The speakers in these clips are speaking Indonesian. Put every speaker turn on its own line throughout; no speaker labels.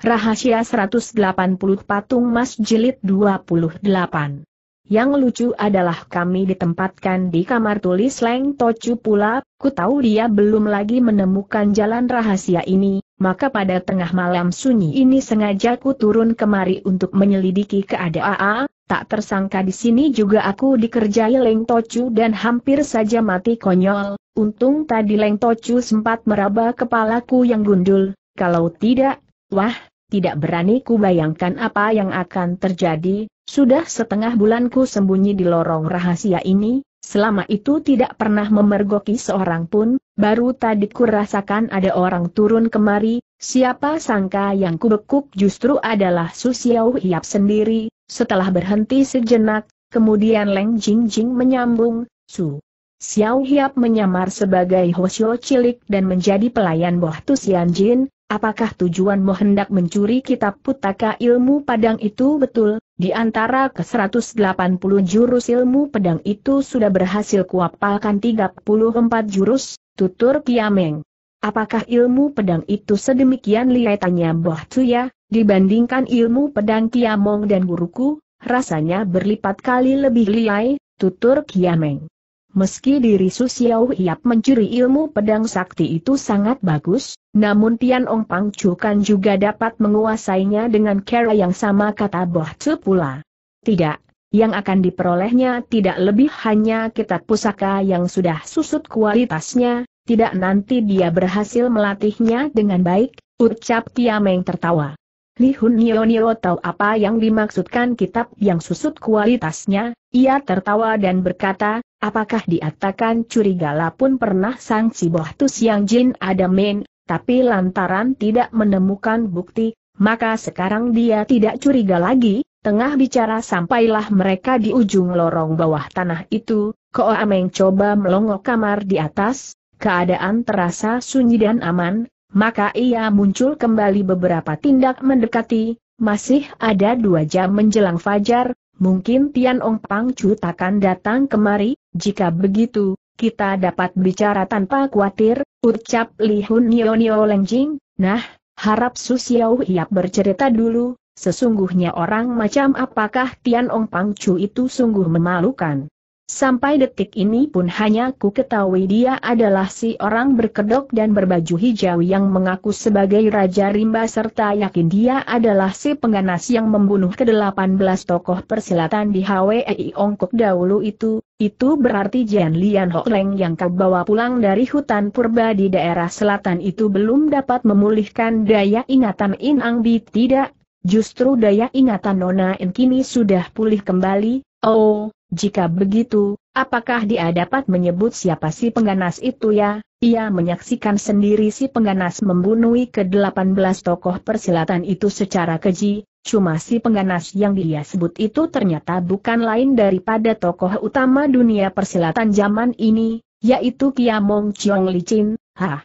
Rahasia 180 Patung Mas Jilid 28 Yang lucu adalah kami ditempatkan di kamar tulis Leng Tocu pula, ku tahu dia belum lagi menemukan jalan rahasia ini, maka pada tengah malam sunyi ini sengaja ku turun kemari untuk menyelidiki keadaan, tak tersangka di sini juga aku dikerjai Leng Tocu dan hampir saja mati konyol, untung tadi Leng Tocu sempat meraba kepalaku yang gundul, kalau tidak, wah, tidak berani ku bayangkan apa yang akan terjadi, sudah setengah bulan ku sembunyi di lorong rahasia ini, selama itu tidak pernah memergoki seorang pun, baru tadi ku rasakan ada orang turun kemari, siapa sangka yang ku bekuk justru adalah Susiau Hiap sendiri, setelah berhenti sejenak, kemudian Leng Jingjing menyambung, Su, Xiao Hiap menyamar sebagai Hoshio cilik dan menjadi pelayan Boh Tusian Jin, apakah tujuanmu hendak mencuri kitab putaka ilmu pedang itu betul? Di antara ke-180 jurus ilmu pedang itu sudah berhasil kuapalkan 34 jurus, tutur Kiameng. Apakah ilmu pedang itu sedemikian liai tanya Boh Tuya, dibandingkan ilmu pedang Kiamong dan guruku, rasanya berlipat kali lebih liai, tutur Kiameng. Meski diri Su Xiao Hiap mencuri ilmu pedang sakti itu sangat bagus, namun Tian Ong Pang Chukan juga dapat menguasainya dengan cara yang sama kata Boh Tzu pula. Tidak, yang akan diperolehnya tidak lebih hanya kitab pusaka yang sudah susut kualitasnya, tidak nanti dia berhasil melatihnya dengan baik, ucap Tiameng tertawa. Li Hun Nio Nio tahu apa yang dimaksudkan kitab yang susut kualitasnya, ia tertawa dan berkata, apakah diatakan curiga pun pernah sang Ciboh Tu Siang Jin ada main, tapi lantaran tidak menemukan bukti, maka sekarang dia tidak curiga lagi, tengah bicara sampailah mereka di ujung lorong bawah tanah itu, Ko Ameng coba melongok kamar di atas, keadaan terasa sunyi dan aman, maka ia muncul kembali beberapa tindak mendekati, masih ada dua jam menjelang fajar, mungkin Tian Ong Pang Chu takkan datang kemari, jika begitu, kita dapat bicara tanpa khawatir, ucap Li Hun Nio Nio Leng Jing, nah, harap Su Xiao Hiap bercerita dulu, sesungguhnya orang macam apakah Tian Ong Pang Chu itu sungguh memalukan. Sampai detik ini pun hanya ku ketahui dia adalah si orang berkedok dan berbaju hijau yang mengaku sebagai Raja Rimba serta yakin dia adalah si pengganas yang membunuh ke-18 tokoh persilatan di HWEI Ongkok dahulu itu, itu berarti Jian Lian Ho Leng yang kau bawa pulang dari hutan purba di daerah selatan itu belum dapat memulihkan daya ingatan In Ang Bi tidak, justru daya ingatan Nona In kini sudah pulih kembali, Oh, jika begitu, apakah dia dapat menyebut siapa si pengganas itu ya? Ia menyaksikan sendiri si pengganas membunuh ke-18 tokoh persilatan itu secara keji, Cuma si pengganas yang dia sebut itu ternyata bukan lain daripada tokoh utama dunia persilatan zaman ini, yaitu Kiamong Chiong Licin, hah?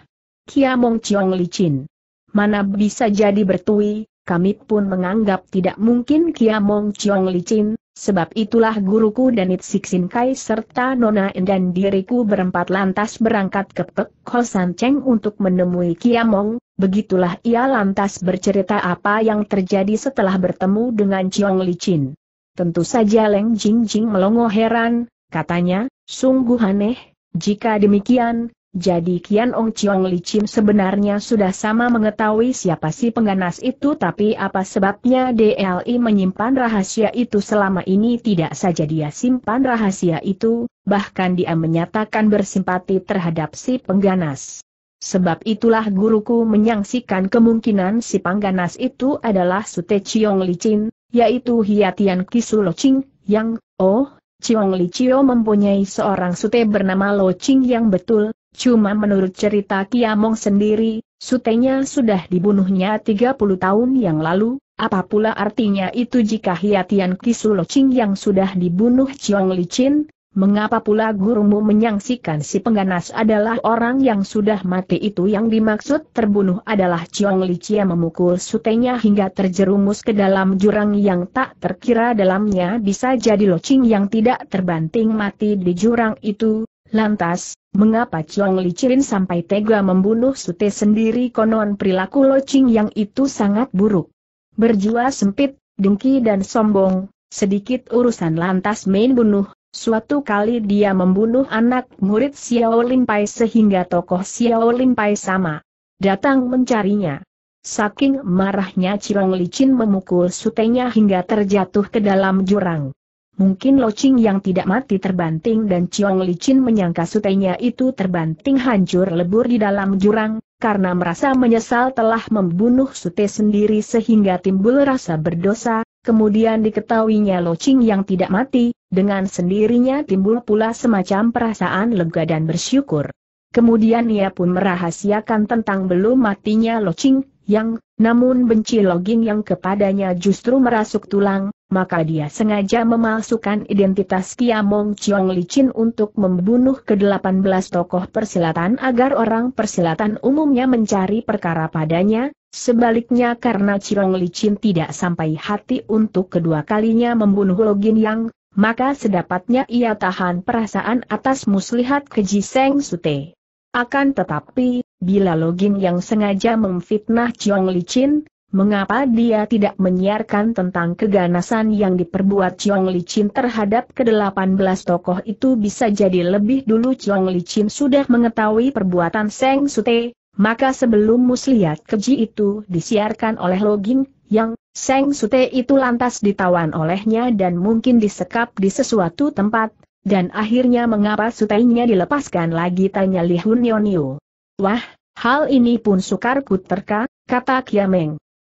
Kiamong Chiong Licin. Mana bisa jadi bertui, kami pun menganggap tidak mungkin Kia Mong Chiong licin, sebab itulah guruku dan Sin Kai serta Nona en dan diriku berempat lantas berangkat ke Pek San Cheng untuk menemui Kia Mong, begitulah ia lantas bercerita apa yang terjadi setelah bertemu dengan Chiong licin. Tentu saja Leng Jingjing melongo heran, katanya, sungguh aneh, jika demikian, jadi Kian Ong Chiong Licim sebenarnya sudah sama mengetahui siapa si pengganas itu tapi apa sebabnya DLI menyimpan rahasia itu selama ini tidak saja dia simpan rahasia itu, bahkan dia menyatakan bersimpati terhadap si pengganas. Sebab itulah guruku menyangsikan kemungkinan si pengganas itu adalah Sute Chiong Licin, yaitu Hiatian Kisulo Ching, yang, oh, Chiong Licio mempunyai seorang sute bernama Lo Ching yang betul, Cuma menurut cerita Kiamong sendiri, sutenya sudah dibunuhnya 30 tahun yang lalu, apa pula artinya itu jika Hiatian Ching yang sudah dibunuh Chiong Chin? mengapa pula gurumu menyangsikan si pengganas adalah orang yang sudah mati itu yang dimaksud terbunuh adalah Chiong Chia memukul sutenya hingga terjerumus ke dalam jurang yang tak terkira dalamnya bisa jadi Ching yang tidak terbanting mati di jurang itu, Lantas, mengapa Chong Li Chirin sampai tega membunuh Sute sendiri konon perilaku Lo Ching yang itu sangat buruk. Berjua sempit, dengki dan sombong, sedikit urusan lantas main bunuh, suatu kali dia membunuh anak murid Xiao Pai sehingga tokoh Xiao Pai sama. Datang mencarinya. Saking marahnya Chong Li Chin memukul sutenya hingga terjatuh ke dalam jurang. Mungkin Ching yang tidak mati terbanting dan Chiong Licin menyangka sutenya itu terbanting hancur lebur di dalam jurang, karena merasa menyesal telah membunuh sute sendiri sehingga timbul rasa berdosa, kemudian diketahuinya Ching yang tidak mati, dengan sendirinya timbul pula semacam perasaan lega dan bersyukur. Kemudian ia pun merahasiakan tentang belum matinya Ching, yang, namun benci Ging yang kepadanya justru merasuk tulang, maka dia sengaja memalsukan identitas Kiamong Chiong Licin untuk membunuh ke-18 tokoh persilatan agar orang persilatan umumnya mencari perkara padanya, sebaliknya karena Chiong Licin tidak sampai hati untuk kedua kalinya membunuh Login Yang, maka sedapatnya ia tahan perasaan atas muslihat keji Seng Sute. Akan tetapi, bila Login yang sengaja memfitnah Chiong Licin, mengapa dia tidak menyiarkan tentang keganasan yang diperbuat Chong Li Chin terhadap ke-18 tokoh itu bisa jadi lebih dulu Chong Li Chin sudah mengetahui perbuatan Seng Sute, maka sebelum muslihat keji itu disiarkan oleh Login, yang Seng Sute itu lantas ditawan olehnya dan mungkin disekap di sesuatu tempat, dan akhirnya mengapa sutainya dilepaskan lagi tanya Li Hun Yonio. Wah, hal ini pun sukar kuterka, kata Kiameng.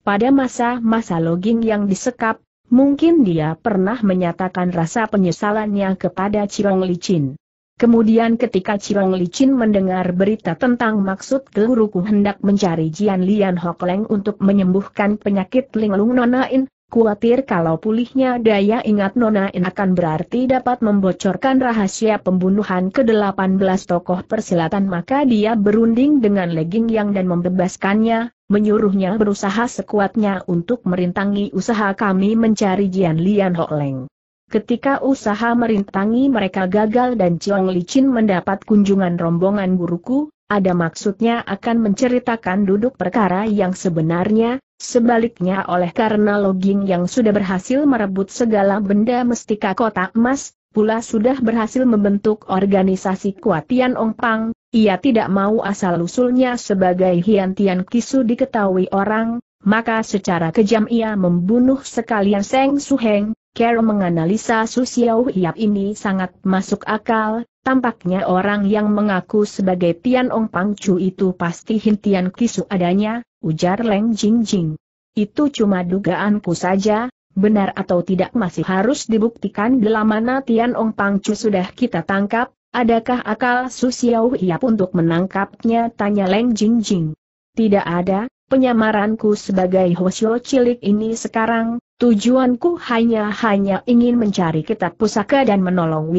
Pada masa-masa logging yang disekap, mungkin dia pernah menyatakan rasa penyesalannya kepada Cirong Licin. Kemudian ketika Cirong Licin mendengar berita tentang maksud keluruku hendak mencari Jian Lian Hokleng untuk menyembuhkan penyakit Linglung Nonain, Kuatir kalau pulihnya daya ingat Nona In akan berarti dapat membocorkan rahasia pembunuhan ke-18 tokoh persilatan maka dia berunding dengan Leging Yang dan membebaskannya, menyuruhnya berusaha sekuatnya untuk merintangi usaha kami mencari Jian Lian Ho Leng. Ketika usaha merintangi mereka gagal dan Chiong Licin mendapat kunjungan rombongan guruku, ada maksudnya akan menceritakan duduk perkara yang sebenarnya, Sebaliknya oleh karena logging yang sudah berhasil merebut segala benda mestika kota emas, pula sudah berhasil membentuk organisasi kuatian ong Ongpang, ia tidak mau asal-usulnya sebagai Hian Tian Kisu diketahui orang, maka secara kejam ia membunuh sekalian Seng Suheng, Carol menganalisa Su Xiao Hiap ini sangat masuk akal, tampaknya orang yang mengaku sebagai Tian Ong Pang Chu itu pasti Hintian Kisu adanya, ujar Leng Jing Jing. Itu cuma dugaanku saja, benar atau tidak masih harus dibuktikan bila mana Tian Ong Pangcu sudah kita tangkap, adakah akal Susiau Hiap untuk menangkapnya tanya Leng Jing Jing. Tidak ada, penyamaranku sebagai Hoshio cilik ini sekarang, tujuanku hanya-hanya ingin mencari kitab pusaka dan menolong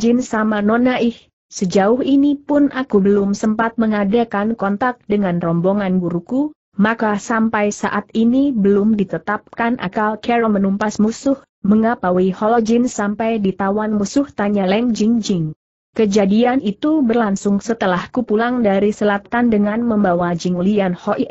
Jin sama Nona Ih. Sejauh ini pun aku belum sempat mengadakan kontak dengan rombongan guruku, maka sampai saat ini belum ditetapkan akal Kera menumpas musuh, mengapa Wei Holojin sampai ditawan musuh tanya Leng Jingjing. Kejadian itu berlangsung setelah ku pulang dari selatan dengan membawa Jing Lian Hoi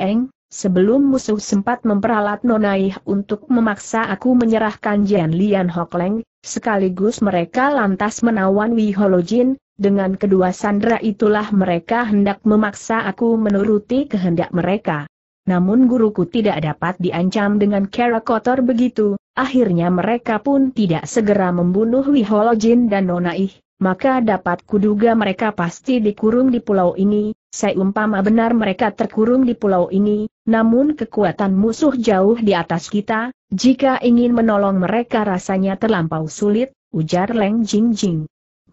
sebelum musuh sempat memperalat Nonaih untuk memaksa aku menyerahkan Jian Lian Hok Leng, sekaligus mereka lantas menawan Wei Holojin, dengan kedua sandera itulah mereka hendak memaksa aku menuruti kehendak mereka. Namun guruku tidak dapat diancam dengan cara kotor begitu, akhirnya mereka pun tidak segera membunuh Wiholojin dan Nonaih, maka dapat kuduga mereka pasti dikurung di pulau ini, Saya umpama benar mereka terkurung di pulau ini, namun kekuatan musuh jauh di atas kita, jika ingin menolong mereka rasanya terlampau sulit, ujar Leng Jing Jing.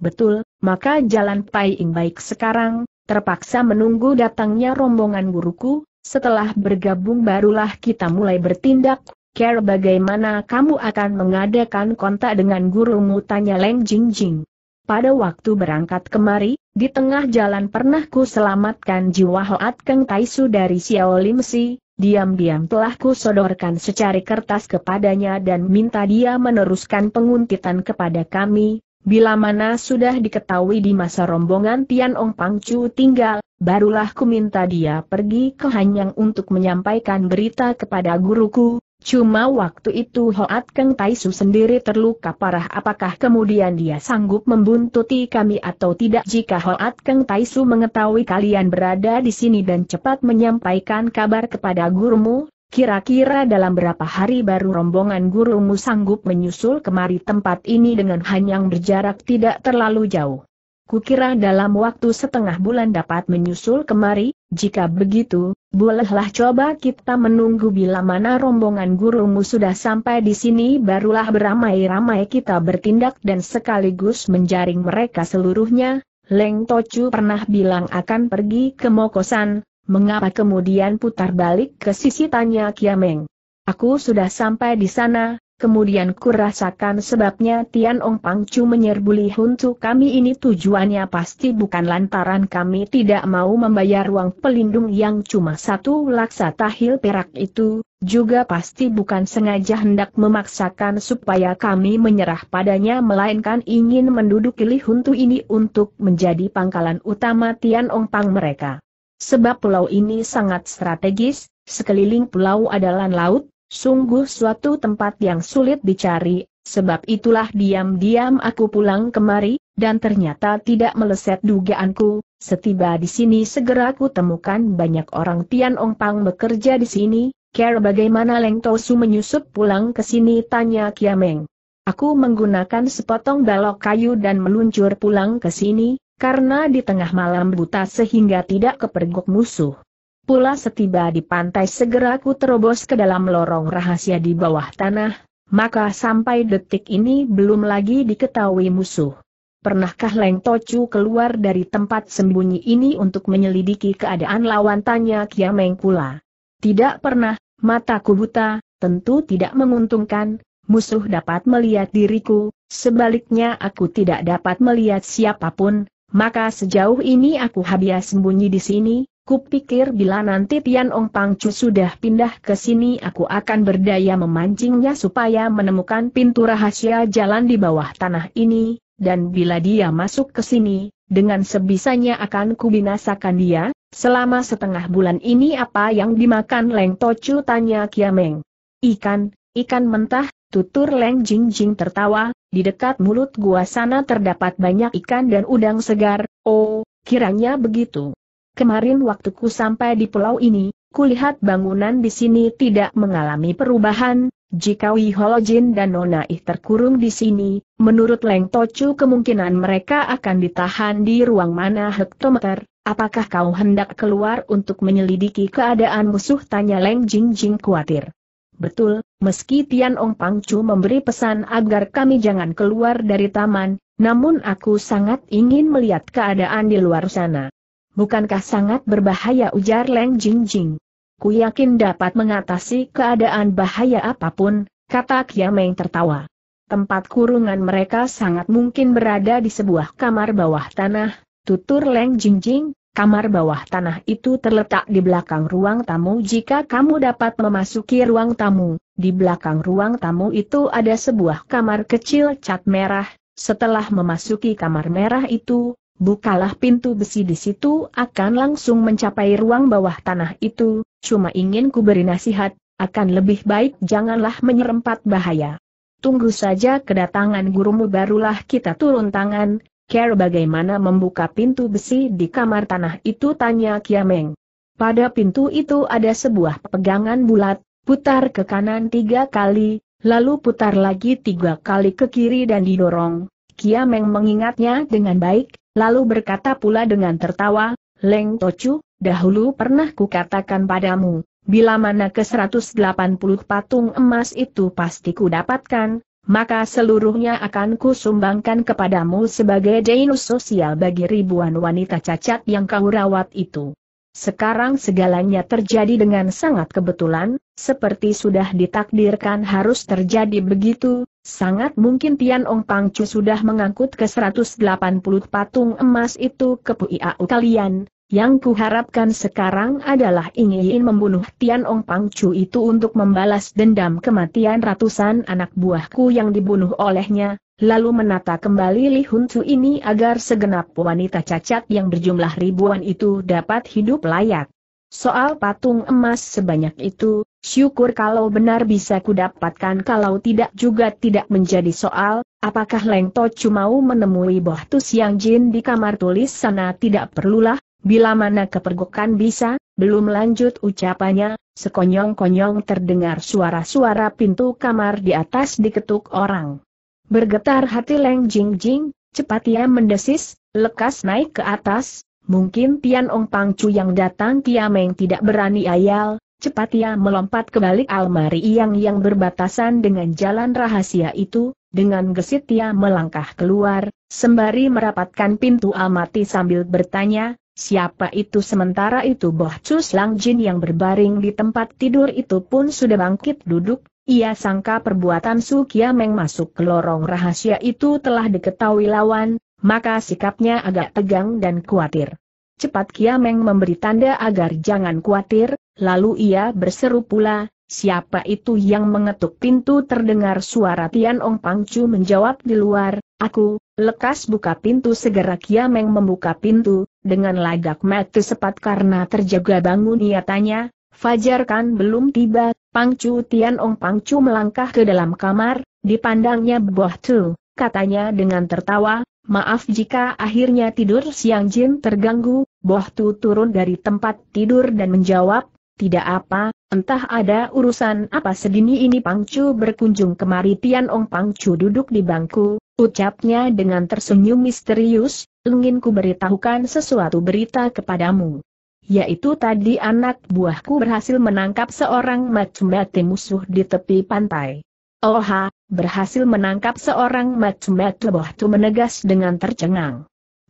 Betul, maka jalan Pai Ing baik sekarang, terpaksa menunggu datangnya rombongan guruku, setelah bergabung barulah kita mulai bertindak, care bagaimana kamu akan mengadakan kontak dengan gurumu tanya Leng Jing Jing. Pada waktu berangkat kemari, di tengah jalan pernah ku selamatkan jiwa Hoat Keng Taisu dari Xiao Lim Si, diam-diam telah ku sodorkan secari kertas kepadanya dan minta dia meneruskan penguntitan kepada kami, Bila mana sudah diketahui di masa rombongan Tian Ong Pangcu tinggal, barulah ku minta dia pergi ke Hanyang untuk menyampaikan berita kepada guruku, cuma waktu itu Hoat Keng Taisu sendiri terluka parah apakah kemudian dia sanggup membuntuti kami atau tidak jika Hoat Keng Taisu mengetahui kalian berada di sini dan cepat menyampaikan kabar kepada gurumu, Kira-kira dalam berapa hari baru rombongan gurumu sanggup menyusul kemari tempat ini dengan hanyang berjarak tidak terlalu jauh. Kukira dalam waktu setengah bulan dapat menyusul kemari, jika begitu, bolehlah coba kita menunggu bila mana rombongan gurumu sudah sampai di sini barulah beramai-ramai kita bertindak dan sekaligus menjaring mereka seluruhnya, Leng Tocu pernah bilang akan pergi ke Mokosan, mengapa kemudian putar balik ke sisi tanya Kiameng. Aku sudah sampai di sana, Kemudian kurasakan sebabnya Tian Ong Pangcu menyerbu Li Huncu kami ini tujuannya pasti bukan lantaran kami tidak mau membayar uang pelindung yang cuma satu laksa tahil perak itu, juga pasti bukan sengaja hendak memaksakan supaya kami menyerah padanya melainkan ingin menduduki Li Huncu ini untuk menjadi pangkalan utama Tian Ong Pang mereka. Sebab pulau ini sangat strategis, sekeliling pulau adalah laut, Sungguh suatu tempat yang sulit dicari, sebab itulah diam-diam aku pulang kemari, dan ternyata tidak meleset dugaanku, setiba di sini segera ku temukan banyak orang Tian pang bekerja di sini, care bagaimana Leng Tosu menyusup pulang ke sini tanya Kiameng. Aku menggunakan sepotong balok kayu dan meluncur pulang ke sini, karena di tengah malam buta sehingga tidak kepergok musuh. Pula setiba di pantai segera ku terobos ke dalam lorong rahasia di bawah tanah, maka sampai detik ini belum lagi diketahui musuh. Pernahkah Leng Tocu keluar dari tempat sembunyi ini untuk menyelidiki keadaan lawan tanya Kiameng pula? Tidak pernah, mataku buta, tentu tidak menguntungkan, musuh dapat melihat diriku, sebaliknya aku tidak dapat melihat siapapun, maka sejauh ini aku habis sembunyi di sini, Kupikir bila nanti Tian Ong Pangcu sudah pindah ke sini aku akan berdaya memancingnya supaya menemukan pintu rahasia jalan di bawah tanah ini, dan bila dia masuk ke sini, dengan sebisanya akan kubinasakan dia, selama setengah bulan ini apa yang dimakan Leng Tocu tanya Kiameng. Ikan, ikan mentah, tutur Leng Jing Jing tertawa, di dekat mulut gua sana terdapat banyak ikan dan udang segar, oh, kiranya begitu. Kemarin waktu ku sampai di pulau ini, kulihat bangunan di sini tidak mengalami perubahan, jika Wiholojin dan Nona Ih terkurung di sini, menurut Leng Tocu kemungkinan mereka akan ditahan di ruang mana hektometer. Apakah kau hendak keluar untuk menyelidiki keadaan musuh? Tanya Leng Jing Jing khawatir. Betul, meski Tian Ong Pangcu memberi pesan agar kami jangan keluar dari taman, namun aku sangat ingin melihat keadaan di luar sana bukankah sangat berbahaya ujar Leng Jingjing. Jing. Ku yakin dapat mengatasi keadaan bahaya apapun, kata Kiameng tertawa. Tempat kurungan mereka sangat mungkin berada di sebuah kamar bawah tanah, tutur Leng Jingjing, Jing. Kamar bawah tanah itu terletak di belakang ruang tamu jika kamu dapat memasuki ruang tamu. Di belakang ruang tamu itu ada sebuah kamar kecil cat merah. Setelah memasuki kamar merah itu, bukalah pintu besi di situ akan langsung mencapai ruang bawah tanah itu, cuma ingin ku beri nasihat, akan lebih baik janganlah menyerempat bahaya. Tunggu saja kedatangan gurumu barulah kita turun tangan, care bagaimana membuka pintu besi di kamar tanah itu tanya Kiameng. Pada pintu itu ada sebuah pegangan bulat, putar ke kanan tiga kali, lalu putar lagi tiga kali ke kiri dan didorong. Kiameng mengingatnya dengan baik, lalu berkata pula dengan tertawa, Leng Tocu, dahulu pernah kukatakan padamu, bila mana ke-180 patung emas itu pasti ku dapatkan, maka seluruhnya akan kusumbangkan kepadamu sebagai deinus sosial bagi ribuan wanita cacat yang kau rawat itu. Sekarang segalanya terjadi dengan sangat kebetulan, seperti sudah ditakdirkan harus terjadi begitu, Sangat mungkin Tian Ong Pangcu sudah mengangkut ke 180 patung emas itu ke Puiau kalian, yang kuharapkan sekarang adalah ingin membunuh Tian Ong Pangcu itu untuk membalas dendam kematian ratusan anak buahku yang dibunuh olehnya, lalu menata kembali Li Hun Chu ini agar segenap wanita cacat yang berjumlah ribuan itu dapat hidup layak. Soal patung emas sebanyak itu, Syukur kalau benar bisa kudapatkan kalau tidak juga tidak menjadi soal, apakah Leng Tocu mau menemui Boh Tu Siang Jin di kamar tulis sana tidak perlulah, bila mana kepergokan bisa, belum lanjut ucapannya, sekonyong-konyong terdengar suara-suara pintu kamar di atas diketuk orang. Bergetar hati Leng Jing Jing, cepat ia mendesis, lekas naik ke atas, mungkin Tian Ong Chu yang datang Tiameng tidak berani ayal, Cepat ia melompat ke balik almari yang yang berbatasan dengan jalan rahasia itu, dengan gesit ia melangkah keluar, sembari merapatkan pintu amati sambil bertanya, siapa itu sementara itu Boh Cus Lang Jin yang berbaring di tempat tidur itu pun sudah bangkit duduk, ia sangka perbuatan Su Meng masuk ke lorong rahasia itu telah diketahui lawan, maka sikapnya agak tegang dan khawatir. Cepat Kiameng memberi tanda agar jangan khawatir, lalu ia berseru pula, siapa itu yang mengetuk pintu terdengar suara Tian Ong Pangcu menjawab di luar, aku, lekas buka pintu segera Kiameng membuka pintu, dengan lagak mati sepat karena terjaga bangun ia tanya, Fajar kan belum tiba, Pangcu Tian Ong Pangcu melangkah ke dalam kamar, dipandangnya Boh Tu, katanya dengan tertawa, maaf jika akhirnya tidur siang Jin terganggu, Boh Tu turun dari tempat tidur dan menjawab, tidak apa, entah ada urusan apa sedini ini Pangcu berkunjung kemari Tianong Pangcu duduk di bangku, ucapnya dengan tersenyum misterius, ingin ku beritahukan sesuatu berita kepadamu yaitu tadi anak buahku berhasil menangkap seorang macem musuh di tepi pantai. Oha, berhasil menangkap seorang macem Boh bohtu menegas dengan tercengang.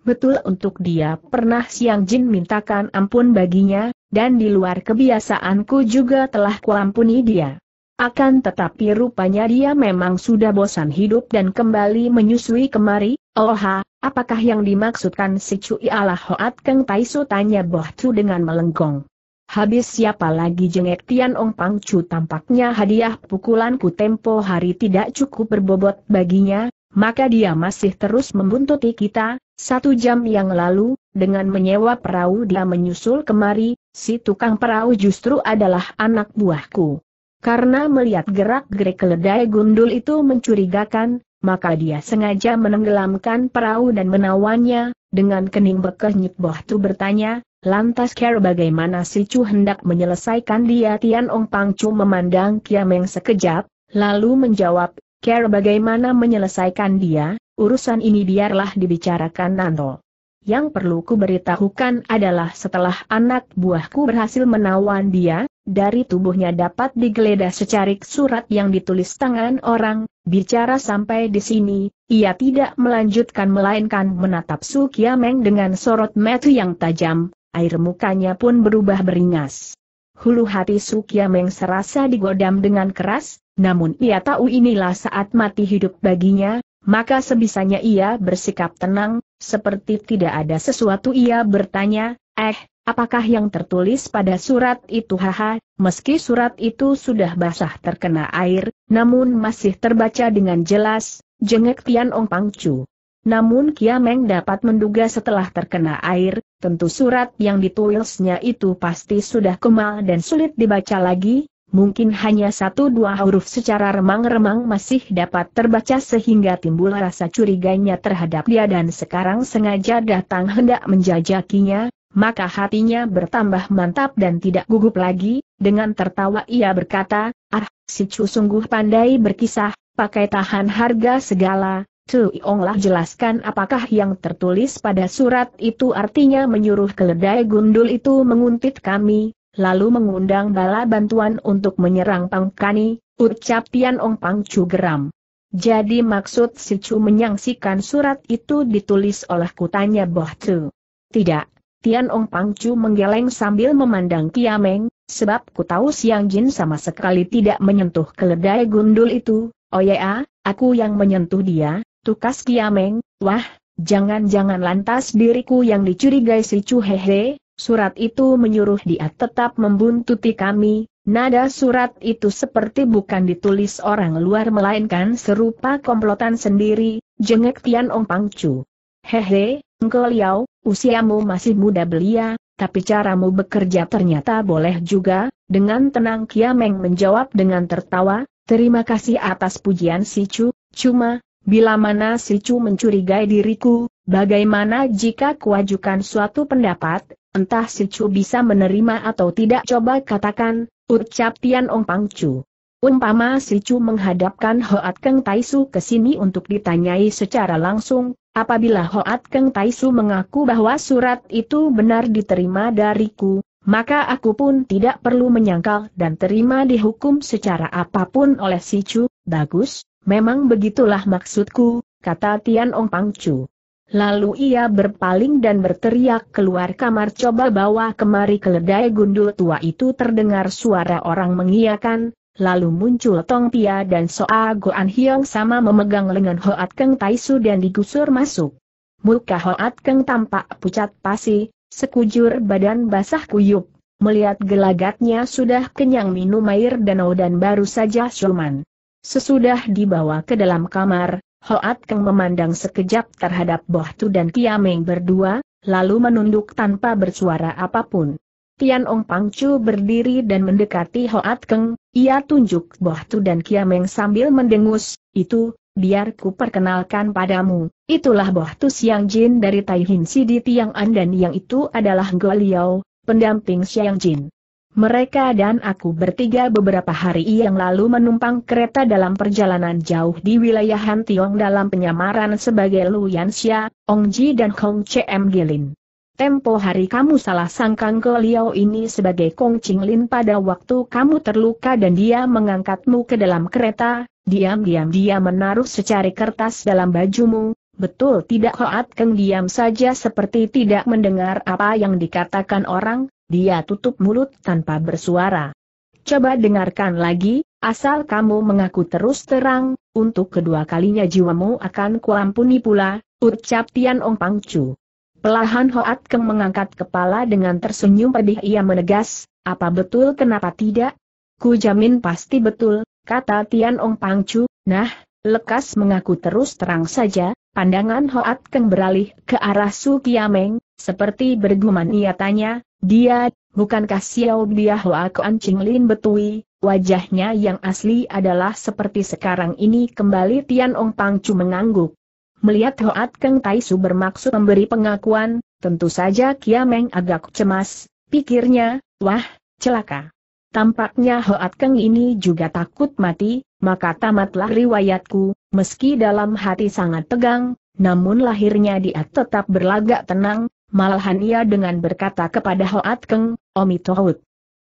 Betul untuk dia pernah Siang Jin mintakan ampun baginya, dan di luar kebiasaanku juga telah kuampuni dia. Akan tetapi rupanya dia memang sudah bosan hidup dan kembali menyusui kemari, oha, oh apakah yang dimaksudkan si cuy ala Hoat Keng Taisu tanya Boh dengan melenggong. Habis siapa lagi jengek Tian Ong Pang Chu tampaknya hadiah pukulanku tempo hari tidak cukup berbobot baginya, maka dia masih terus membuntuti kita, satu jam yang lalu, dengan menyewa perahu dia menyusul kemari, si tukang perahu justru adalah anak buahku. Karena melihat gerak-gerik keledai gundul itu mencurigakan, maka dia sengaja menenggelamkan perahu dan menawannya, dengan kening bekehnyit tu bertanya, lantas care bagaimana si cu hendak menyelesaikan dia Tian Ong Pangcu memandang Kiameng sekejap, lalu menjawab, Care bagaimana menyelesaikan dia, urusan ini biarlah dibicarakan Nanto. Yang perlu ku beritahukan adalah setelah anak buahku berhasil menawan dia, dari tubuhnya dapat digeledah secarik surat yang ditulis tangan orang, bicara sampai di sini, ia tidak melanjutkan melainkan menatap Su Kiameng dengan sorot metu yang tajam, air mukanya pun berubah beringas. Hulu hati Su Kiameng serasa digodam dengan keras, namun ia tahu inilah saat mati hidup baginya, maka sebisanya ia bersikap tenang, seperti tidak ada sesuatu ia bertanya, eh, apakah yang tertulis pada surat itu haha, meski surat itu sudah basah terkena air, namun masih terbaca dengan jelas, jengek Tian Ong Pangcu. Namun Kiameng dapat menduga setelah terkena air, tentu surat yang ditulisnya itu pasti sudah kemal dan sulit dibaca lagi, mungkin hanya satu dua huruf secara remang-remang masih dapat terbaca sehingga timbul rasa curiganya terhadap dia dan sekarang sengaja datang hendak menjajakinya, maka hatinya bertambah mantap dan tidak gugup lagi, dengan tertawa ia berkata, ah, si Chu sungguh pandai berkisah, pakai tahan harga segala, Tuionglah jelaskan apakah yang tertulis pada surat itu artinya menyuruh keledai gundul itu menguntit kami, lalu mengundang bala bantuan untuk menyerang Pangkani, ucap Tian Ong Chu geram. Jadi maksud si Chu menyangsikan surat itu ditulis oleh kutanya Boh Chu. Tidak, Tian Ong Pang Chu menggeleng sambil memandang Kiameng, sebab ku tahu Siang Jin sama sekali tidak menyentuh keledai gundul itu, oh ya, aku yang menyentuh dia, tukas Kiameng, wah, jangan-jangan lantas diriku yang dicurigai si Chu hehe, Surat itu menyuruh dia tetap membuntuti kami, nada surat itu seperti bukan ditulis orang luar melainkan serupa komplotan sendiri, jengek Tian Ong Pangcu. Hehe, engkau liau, usiamu masih muda belia, tapi caramu bekerja ternyata boleh juga, dengan tenang Kiameng menjawab dengan tertawa, terima kasih atas pujian si Chu, cuma, Bila mana si Chu mencurigai diriku, bagaimana jika kuajukan suatu pendapat, entah si Chu bisa menerima atau tidak coba katakan, ucap Tian Ong Pang Chu. Umpama si Chu menghadapkan Hoat Keng Taisu ke sini untuk ditanyai secara langsung, apabila Hoat Keng Taisu mengaku bahwa surat itu benar diterima dariku, maka aku pun tidak perlu menyangkal dan terima dihukum secara apapun oleh si Chu, bagus, Memang begitulah maksudku, kata Tian Ong Pangcu. Lalu ia berpaling dan berteriak keluar kamar coba bawa kemari keledai gundul tua itu terdengar suara orang mengiakan, lalu muncul Tong Pia dan Soa Goan Hiong sama memegang lengan Hoat Keng Taisu dan digusur masuk. Muka Hoat Keng tampak pucat pasi, sekujur badan basah kuyup, melihat gelagatnya sudah kenyang minum air danau dan baru saja siuman. Sesudah dibawa ke dalam kamar, Hoat Keng memandang sekejap terhadap Boh Tu dan Tiameng berdua, lalu menunduk tanpa bersuara apapun. Tian Ong Pangcu berdiri dan mendekati Hoat Keng, ia tunjuk Boh Tu dan Kiameng sambil mendengus, itu, biar ku perkenalkan padamu, itulah Boh Tu Siang Jin dari Tai Hin Sidi Tiang An dan yang itu adalah Goliau, pendamping Siang Jin. Mereka dan aku bertiga beberapa hari yang lalu menumpang kereta dalam perjalanan jauh di wilayah Han Tiong dalam penyamaran sebagai Lu Yanxia, Ji dan Kong CM Gilin. Tempo hari kamu salah sangkang ke Liao ini sebagai Kong Qinglin pada waktu kamu terluka dan dia mengangkatmu ke dalam kereta, diam-diam dia menaruh secari kertas dalam bajumu, Betul tidak Hoat Keng diam saja seperti tidak mendengar apa yang dikatakan orang, dia tutup mulut tanpa bersuara. Coba dengarkan lagi, asal kamu mengaku terus terang, untuk kedua kalinya jiwamu akan kuampuni pula, ucap Tian Ong Pangcu. Pelahan Hoat Keng mengangkat kepala dengan tersenyum pedih ia menegas, apa betul kenapa tidak? Ku jamin pasti betul, kata Tian Ong Pangcu, nah, Lekas mengaku terus terang saja, pandangan Hoat Keng beralih ke arah Su Kiameng, seperti bergumam ia tanya, dia, bukankah Xiao Bia Hoa Kuan Lin Betui, wajahnya yang asli adalah seperti sekarang ini kembali Tian Ong Pang Chu mengangguk. Melihat Hoat Keng Tai Su bermaksud memberi pengakuan, tentu saja Kiameng agak cemas, pikirnya, wah, celaka. Tampaknya Hoat Keng ini juga takut mati, maka tamatlah riwayatku, meski dalam hati sangat tegang, namun lahirnya dia tetap berlagak tenang, malahan ia dengan berkata kepada Hoat Keng, Omi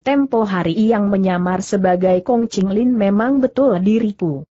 Tempo hari yang menyamar sebagai Kong Ching Lin memang betul diriku.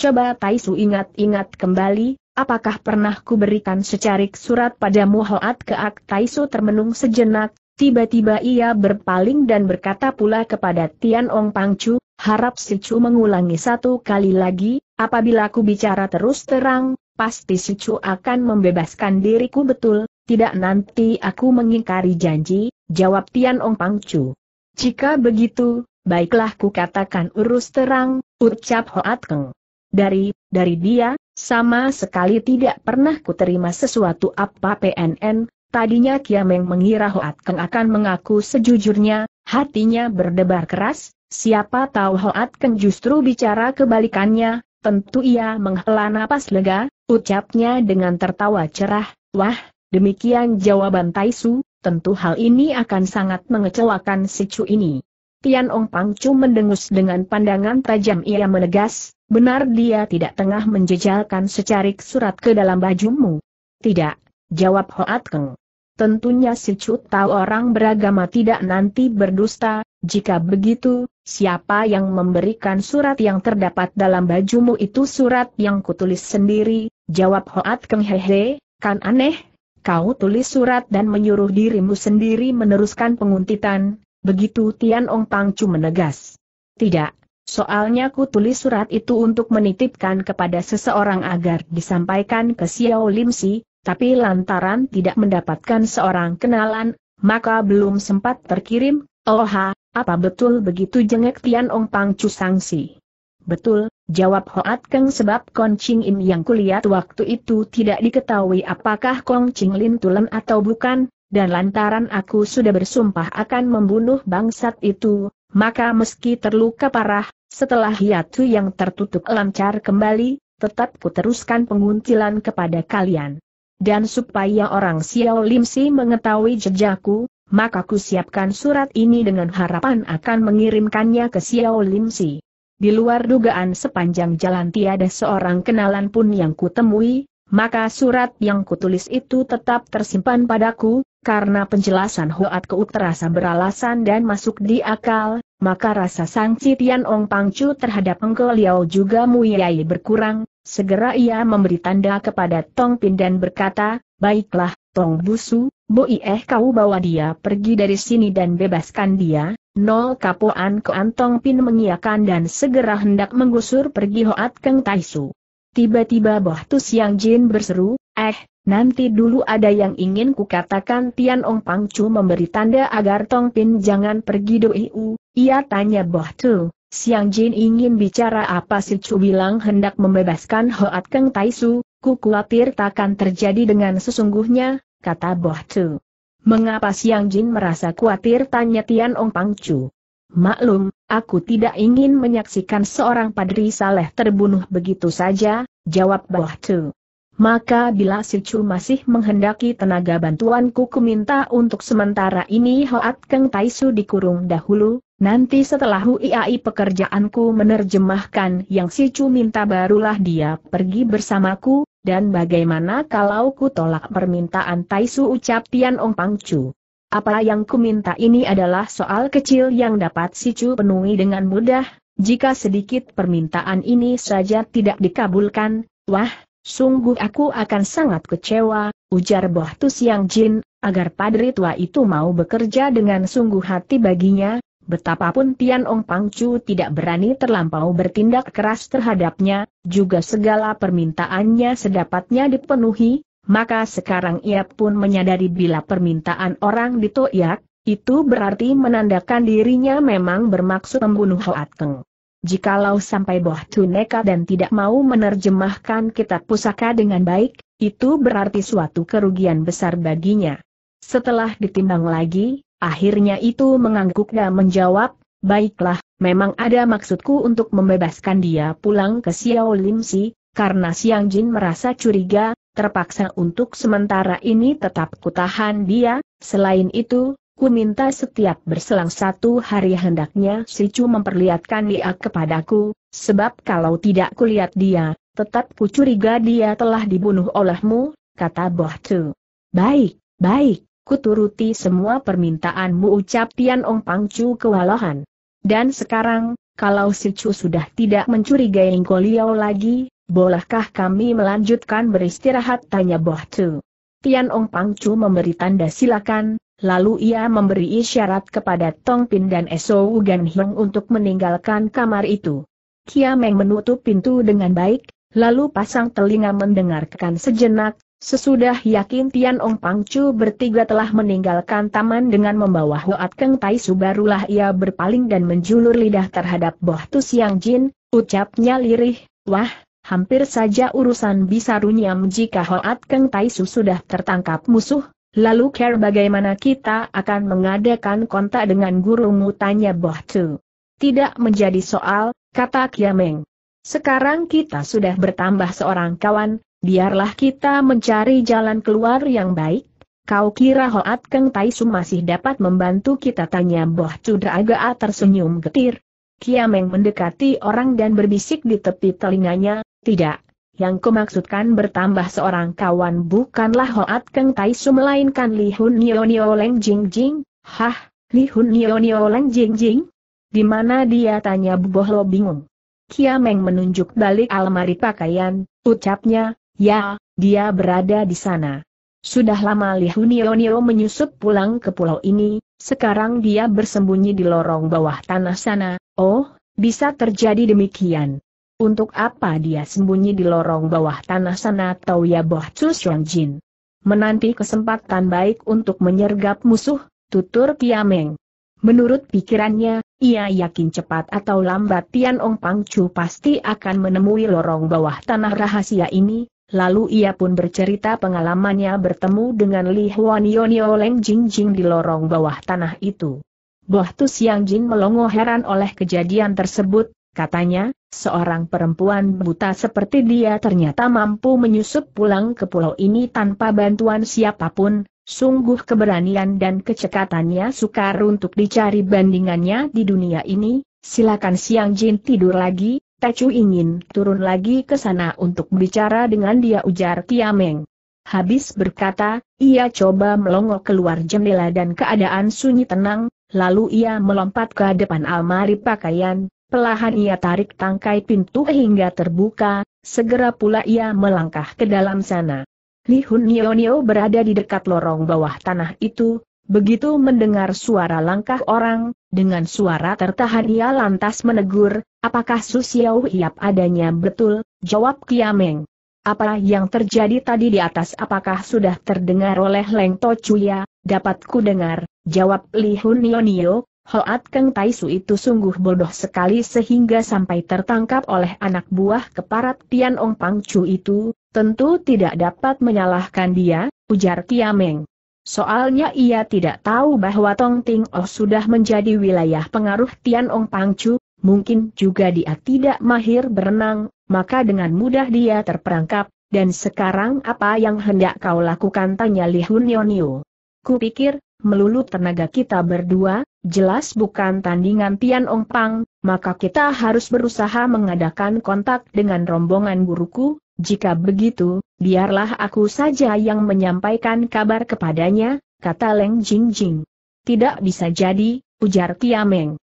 Coba Taisu ingat-ingat kembali, apakah pernah kuberikan secarik surat padamu Hoat Keak Taisu termenung sejenak, tiba-tiba ia berpaling dan berkata pula kepada Tian Ong Pangcu, harap si Chu mengulangi satu kali lagi, apabila aku bicara terus terang, pasti si Chu akan membebaskan diriku betul, tidak nanti aku mengingkari janji, jawab Tian Ong Pang Chu. Jika begitu, baiklah ku katakan urus terang, ucap Hoat Keng. Dari, dari dia, sama sekali tidak pernah ku terima sesuatu apa PNN, tadinya Kiameng mengira Hoat Keng akan mengaku sejujurnya, hatinya berdebar keras, Siapa tahu Hoat Ken justru bicara kebalikannya, tentu ia menghela napas lega, ucapnya dengan tertawa cerah, wah, demikian jawaban Taisu, tentu hal ini akan sangat mengecewakan si Chu ini. Tian Ong Pangcu mendengus dengan pandangan tajam ia menegas, benar dia tidak tengah menjejalkan secarik surat ke dalam bajumu. Tidak, jawab Hoat Keng. Tentunya si Chu tahu orang beragama tidak nanti berdusta, jika begitu, siapa yang memberikan surat yang terdapat dalam bajumu itu surat yang kutulis sendiri, jawab Hoat Keng Hehe, kan aneh, kau tulis surat dan menyuruh dirimu sendiri meneruskan penguntitan, begitu Tian Ong Pangcu menegas. Tidak, soalnya ku tulis surat itu untuk menitipkan kepada seseorang agar disampaikan ke Xiao Lim Si, tapi lantaran tidak mendapatkan seorang kenalan, maka belum sempat terkirim, oh apa betul begitu jengek Tian Ong Pang Chu Si? Betul, jawab Hoat Keng sebab Kong Ching Im yang kulihat waktu itu tidak diketahui apakah Kong Ching Lin Tulen atau bukan, dan lantaran aku sudah bersumpah akan membunuh bangsat itu, maka meski terluka parah, setelah hiatu yang tertutup lancar kembali, tetap kuteruskan penguncilan kepada kalian. Dan supaya orang Xiao Lim Si mengetahui jejakku, maka ku siapkan surat ini dengan harapan akan mengirimkannya ke Xiao Lim Si. Di luar dugaan sepanjang jalan tiada seorang kenalan pun yang kutemui, maka surat yang kutulis itu tetap tersimpan padaku, karena penjelasan Hoat keu terasa beralasan dan masuk di akal, maka rasa sangsi Tian Ong Pangcu terhadap Engkel Liao juga muyai berkurang, segera ia memberi tanda kepada Tong Pin dan berkata, Baiklah, Tong Busu, Bu Ieh kau bawa dia pergi dari sini dan bebaskan dia, Nol Kapoan Antong Pin mengiakan dan segera hendak menggusur pergi Hoat Keng Taisu. Tiba-tiba Boh Tu Siang Jin berseru, eh, nanti dulu ada yang ingin kukatakan Tian Ong Pang Chu memberi tanda agar Tong Pin jangan pergi do iu. ia tanya Boh Tu. Siang Jin ingin bicara apa si Chu bilang hendak membebaskan Hoat Keng Taisu, ku khawatir takkan terjadi dengan sesungguhnya, kata Boh Chu. Mengapa Siang Jin merasa khawatir tanya Tian Ong Pang Chu. Maklum, aku tidak ingin menyaksikan seorang padri saleh terbunuh begitu saja, jawab Boh Chu. Maka bila si Chu masih menghendaki tenaga bantuanku minta untuk sementara ini Hoat Keng Taisu dikurung dahulu, nanti setelah UIAI pekerjaanku menerjemahkan yang si Chu minta barulah dia pergi bersamaku, dan bagaimana kalau ku tolak permintaan Taisu ucap Tian Ong Pangcu? Apa yang ku minta ini adalah soal kecil yang dapat si Chu penuhi dengan mudah, jika sedikit permintaan ini saja tidak dikabulkan, wah, sungguh aku akan sangat kecewa, ujar Boh Tu Siang Jin, agar padri tua itu mau bekerja dengan sungguh hati baginya, betapapun Tian Ong Pangcu tidak berani terlampau bertindak keras terhadapnya, juga segala permintaannya sedapatnya dipenuhi, maka sekarang ia pun menyadari bila permintaan orang ditoyak, itu berarti menandakan dirinya memang bermaksud membunuh Hoat Keng. Jikalau sampai Boh Tuneka dan tidak mau menerjemahkan kitab pusaka dengan baik, itu berarti suatu kerugian besar baginya. Setelah ditimbang lagi, Akhirnya itu mengangguk dan menjawab, baiklah, memang ada maksudku untuk membebaskan dia pulang ke Xiao Si, karena Siang Jin merasa curiga, terpaksa untuk sementara ini tetap kutahan dia, selain itu, ku minta setiap berselang satu hari hendaknya si Chu memperlihatkan dia kepadaku, sebab kalau tidak kulihat dia, tetap ku curiga dia telah dibunuh olehmu, kata Boh Chu. Baik, baik, kuturuti semua permintaanmu ucap Tian Ong Pangcu kewalahan. Dan sekarang, kalau si Chu sudah tidak mencurigai Liao lagi, bolehkah kami melanjutkan beristirahat tanya Boh Tu. Tian Ong Pangcu memberi tanda silakan, lalu ia memberi isyarat kepada Tong Pin dan Wu Gan Heng untuk meninggalkan kamar itu. Kia Meng menutup pintu dengan baik, lalu pasang telinga mendengarkan sejenak, Sesudah yakin Tian Ong Pang Chu bertiga telah meninggalkan taman dengan membawa Hoat Keng Tai Su barulah ia berpaling dan menjulur lidah terhadap Boh Tu Siang Jin, ucapnya lirih, wah, hampir saja urusan bisa runyam jika Hoat Keng Tai Su sudah tertangkap musuh, lalu care bagaimana kita akan mengadakan kontak dengan gurumu tanya Boh Tu. Tidak menjadi soal, kata Kiameng. Sekarang kita sudah bertambah seorang kawan, Biarlah kita mencari jalan keluar yang baik. Kau kira Hoat Keng Taisu masih dapat membantu kita tanya Boh agak tersenyum getir. Kiameng mendekati orang dan berbisik di tepi telinganya, tidak, yang kumaksudkan bertambah seorang kawan bukanlah Hoat Keng Taisu melainkan Li Hun Nio Nio Leng Jing Jing, hah, Li Hun Nio Nio Leng Jing Jing? Di mana dia tanya Boh Lo bingung. Kiameng menunjuk balik almari pakaian, ucapnya, Ya, dia berada di sana. Sudah lama Li Hunio menyusup pulang ke pulau ini, sekarang dia bersembunyi di lorong bawah tanah sana, oh, bisa terjadi demikian. Untuk apa dia sembunyi di lorong bawah tanah sana atau ya Boh Xiong Jin? Menanti kesempatan baik untuk menyergap musuh, tutur Kiameng. Menurut pikirannya, ia yakin cepat atau lambat Tian Ong Chu pasti akan menemui lorong bawah tanah rahasia ini, Lalu ia pun bercerita pengalamannya bertemu dengan Li Huan Yonio Leng Jing Jing di lorong bawah tanah itu. Boh Tu Siang Jin melongo heran oleh kejadian tersebut, katanya, seorang perempuan buta seperti dia ternyata mampu menyusup pulang ke pulau ini tanpa bantuan siapapun, sungguh keberanian dan kecekatannya sukar untuk dicari bandingannya di dunia ini, silakan Siang Jin tidur lagi, Tecu ingin turun lagi ke sana untuk bicara dengan dia ujar Tiameng. Habis berkata, ia coba melongo keluar jendela dan keadaan sunyi tenang, lalu ia melompat ke depan almari pakaian, Pelahan ia tarik tangkai pintu hingga terbuka, segera pula ia melangkah ke dalam sana. Li Hun Nio Nio berada di dekat lorong bawah tanah itu, begitu mendengar suara langkah orang, dengan suara tertahan ia lantas menegur, apakah Susiau Hiap adanya betul, jawab Kiameng. Apa yang terjadi tadi di atas apakah sudah terdengar oleh Leng To Cuya, dapat ku dengar, jawab Li Hun Yonio, Hoat Keng Taisu itu sungguh bodoh sekali sehingga sampai tertangkap oleh anak buah keparat Tian Ong Chu itu, tentu tidak dapat menyalahkan dia, ujar Kiameng. Soalnya ia tidak tahu bahwa Tong Ting Oh sudah menjadi wilayah pengaruh Tian Ong Pangcu, mungkin juga dia tidak mahir berenang, maka dengan mudah dia terperangkap, dan sekarang apa yang hendak kau lakukan tanya Li Hun Yonio. Kupikir, melulu tenaga kita berdua, jelas bukan tandingan Tian Ong Pang, maka kita harus berusaha mengadakan kontak dengan rombongan guruku, jika begitu, biarlah aku saja yang menyampaikan kabar kepadanya, kata Leng Jingjing. Tidak bisa jadi, ujar Tiameng.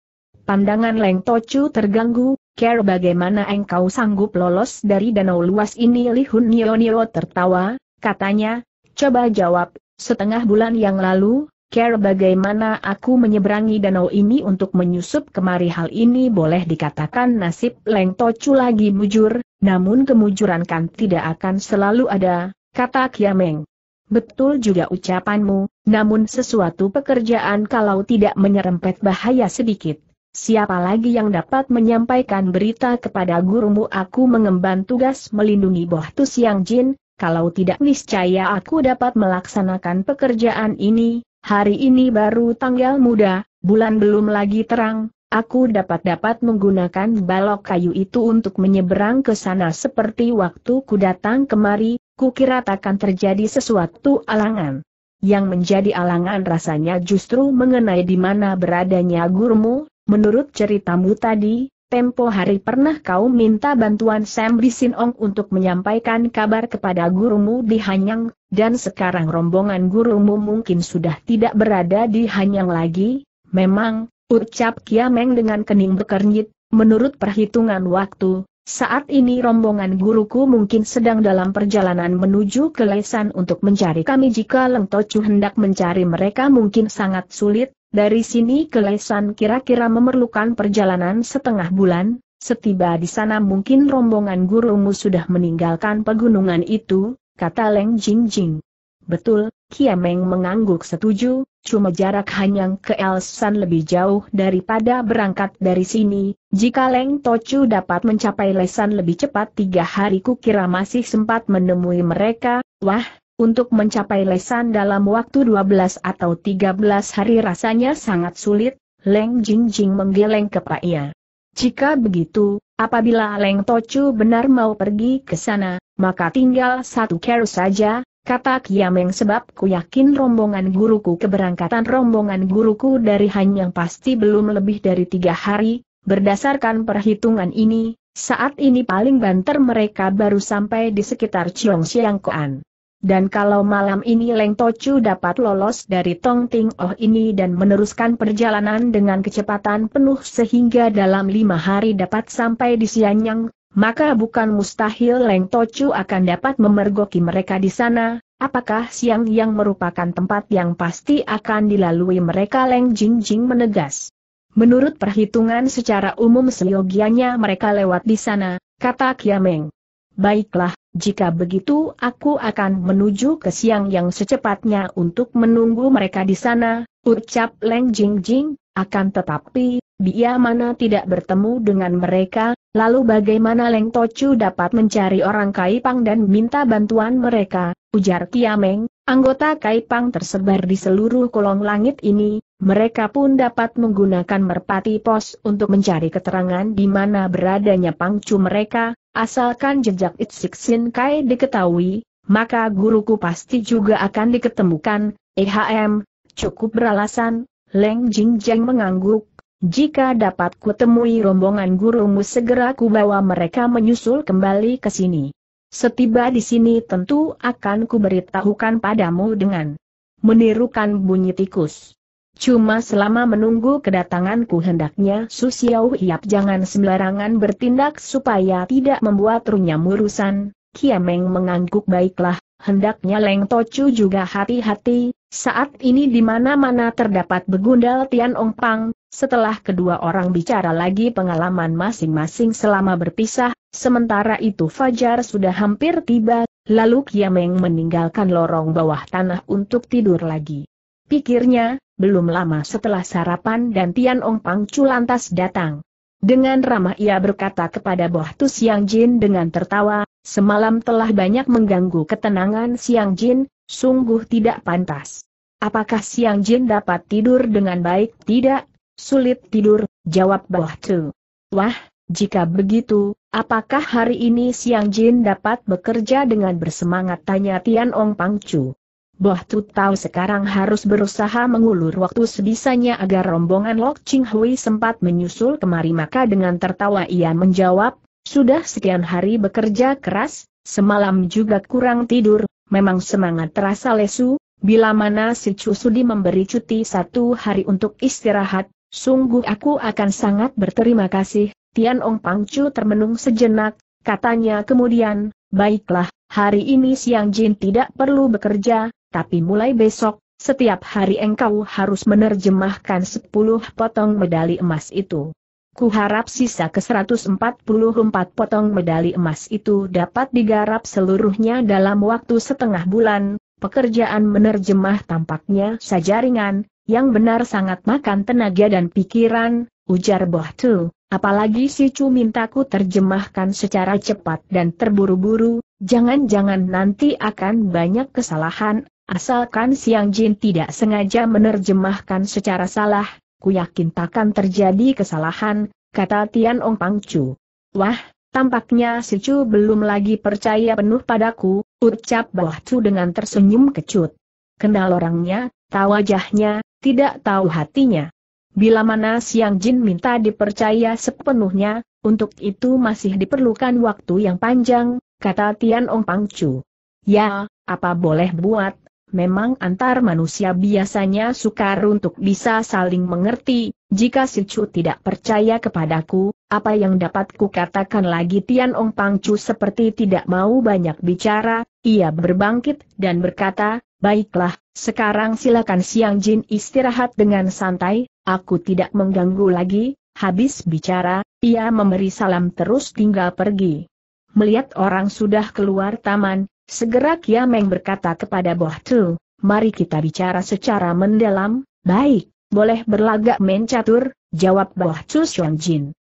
Pandangan Leng Tocu terganggu, care bagaimana engkau sanggup lolos dari danau luas ini Li Hun Nio Nio tertawa, katanya, coba jawab, setengah bulan yang lalu, Care bagaimana aku menyeberangi danau ini untuk menyusup kemari hal ini boleh dikatakan nasib Leng Tocu lagi mujur, namun kemujuran kan tidak akan selalu ada, kata Kiameng. Betul juga ucapanmu, namun sesuatu pekerjaan kalau tidak menyerempet bahaya sedikit. Siapa lagi yang dapat menyampaikan berita kepada gurumu aku mengemban tugas melindungi Boh Tu Siang Jin, kalau tidak niscaya aku dapat melaksanakan pekerjaan ini, hari ini baru tanggal muda, bulan belum lagi terang, aku dapat-dapat menggunakan balok kayu itu untuk menyeberang ke sana seperti waktu ku datang kemari, ku kira takkan terjadi sesuatu alangan. Yang menjadi alangan rasanya justru mengenai di mana beradanya gurumu, menurut ceritamu tadi, Tempo hari pernah kau minta bantuan Sam Ong untuk menyampaikan kabar kepada gurumu di Hanyang, dan sekarang rombongan gurumu mungkin sudah tidak berada di Hanyang lagi. Memang, ucap Kiameng dengan kening berkernyit, menurut perhitungan waktu, saat ini rombongan guruku mungkin sedang dalam perjalanan menuju ke Lesan untuk mencari kami jika Leng Tocu hendak mencari mereka mungkin sangat sulit, dari sini ke Lesan kira-kira memerlukan perjalanan setengah bulan, setiba di sana mungkin rombongan gurumu sudah meninggalkan pegunungan itu, kata Leng Jing Jing. Betul, Kiameng mengangguk setuju, cuma jarak hanya ke Elsan lebih jauh daripada berangkat dari sini, jika Leng Tocu dapat mencapai Lesan lebih cepat tiga hari kukira masih sempat menemui mereka, wah, untuk mencapai lesan dalam waktu 12 atau 13 hari rasanya sangat sulit, Leng Jingjing menggeleng kepala. Jika begitu, apabila Leng Tocu benar mau pergi ke sana, maka tinggal satu kerus saja, kata Kiameng sebab ku yakin rombongan guruku keberangkatan rombongan guruku dari Hanyang pasti belum lebih dari tiga hari, berdasarkan perhitungan ini, saat ini paling banter mereka baru sampai di sekitar Chiong Siang Koan. Dan kalau malam ini Leng Tocu dapat lolos dari Tong Ting Oh ini dan meneruskan perjalanan dengan kecepatan penuh sehingga dalam lima hari dapat sampai di Sianyang, maka bukan mustahil Leng Tocu akan dapat memergoki mereka di sana, apakah siang yang merupakan tempat yang pasti akan dilalui mereka Leng Jingjing menegas. Menurut perhitungan secara umum seyogianya mereka lewat di sana, kata Kiameng. Baiklah, jika begitu aku akan menuju ke siang yang secepatnya untuk menunggu mereka di sana, ucap Leng Jing Jing, akan tetapi, dia mana tidak bertemu dengan mereka, lalu bagaimana Leng Tocu dapat mencari orang Kaipang dan minta bantuan mereka, ujar Kiameng, anggota Kaipang tersebar di seluruh kolong langit ini, mereka pun dapat menggunakan merpati pos untuk mencari keterangan di mana beradanya pangcu mereka, asalkan jejak Itsik Sin Kai diketahui, maka guruku pasti juga akan diketemukan, EHM, cukup beralasan, Leng Jing Jeng mengangguk, jika dapat kutemui rombongan gurumu segera kubawa mereka menyusul kembali ke sini. Setiba di sini tentu akan kuberitahukan padamu dengan menirukan bunyi tikus. Cuma selama menunggu kedatanganku hendaknya Susiau Hiap jangan sembarangan bertindak supaya tidak membuat runyam urusan. Kiameng mengangguk baiklah, hendaknya Leng Tocu juga hati-hati, saat ini di mana-mana terdapat begundal Tian Ong Pang, setelah kedua orang bicara lagi pengalaman masing-masing selama berpisah, sementara itu Fajar sudah hampir tiba, lalu Kiameng meninggalkan lorong bawah tanah untuk tidur lagi. Pikirnya, belum lama setelah sarapan dan Tian Ong Pangcu lantas datang. Dengan ramah ia berkata kepada Boh Tu Siang Jin dengan tertawa, semalam telah banyak mengganggu ketenangan Siang Jin, sungguh tidak pantas. Apakah Siang Jin dapat tidur dengan baik? Tidak, sulit tidur, jawab Boh Tu. Wah, jika begitu, apakah hari ini Siang Jin dapat bekerja dengan bersemangat? Tanya Tian Ong Pangcu. Boh tahu sekarang harus berusaha mengulur waktu sebisanya agar rombongan Lok Ching Hui sempat menyusul kemari maka dengan tertawa ia menjawab, sudah sekian hari bekerja keras, semalam juga kurang tidur, memang semangat terasa lesu, bila mana si Sudi memberi cuti satu hari untuk istirahat, sungguh aku akan sangat berterima kasih, Tian Ong Pang Pangcu termenung sejenak, katanya kemudian, baiklah, hari ini Siang Jin tidak perlu bekerja, tapi mulai besok, setiap hari engkau harus menerjemahkan 10 potong medali emas itu. Kuharap sisa ke-144 potong medali emas itu dapat digarap seluruhnya dalam waktu setengah bulan, pekerjaan menerjemah tampaknya saja ringan, yang benar sangat makan tenaga dan pikiran, ujar Boh Tu. Apalagi si Chu mintaku terjemahkan secara cepat dan terburu-buru, jangan-jangan nanti akan banyak kesalahan, Asalkan Siang Jin tidak sengaja menerjemahkan secara salah, ku yakin takkan terjadi kesalahan, kata Tian Ong Pang Chu. Wah, tampaknya si Chu belum lagi percaya penuh padaku, ucap Bah Chu dengan tersenyum kecut. Kenal orangnya, tahu wajahnya, tidak tahu hatinya. Bila mana Siang Jin minta dipercaya sepenuhnya, untuk itu masih diperlukan waktu yang panjang, kata Tian Ong Pang Chu. Ya, apa boleh buat, memang antar manusia biasanya sukar untuk bisa saling mengerti, jika si Chu tidak percaya kepadaku, apa yang dapat kukatakan lagi Tian Ong Chu seperti tidak mau banyak bicara, ia berbangkit dan berkata, baiklah, sekarang silakan Siang Jin istirahat dengan santai, aku tidak mengganggu lagi, habis bicara, ia memberi salam terus tinggal pergi. Melihat orang sudah keluar taman, Segera Kia Meng berkata kepada Boh Tu, mari kita bicara secara mendalam, baik, boleh berlagak main catur. jawab Boh Tu Xuan Jin.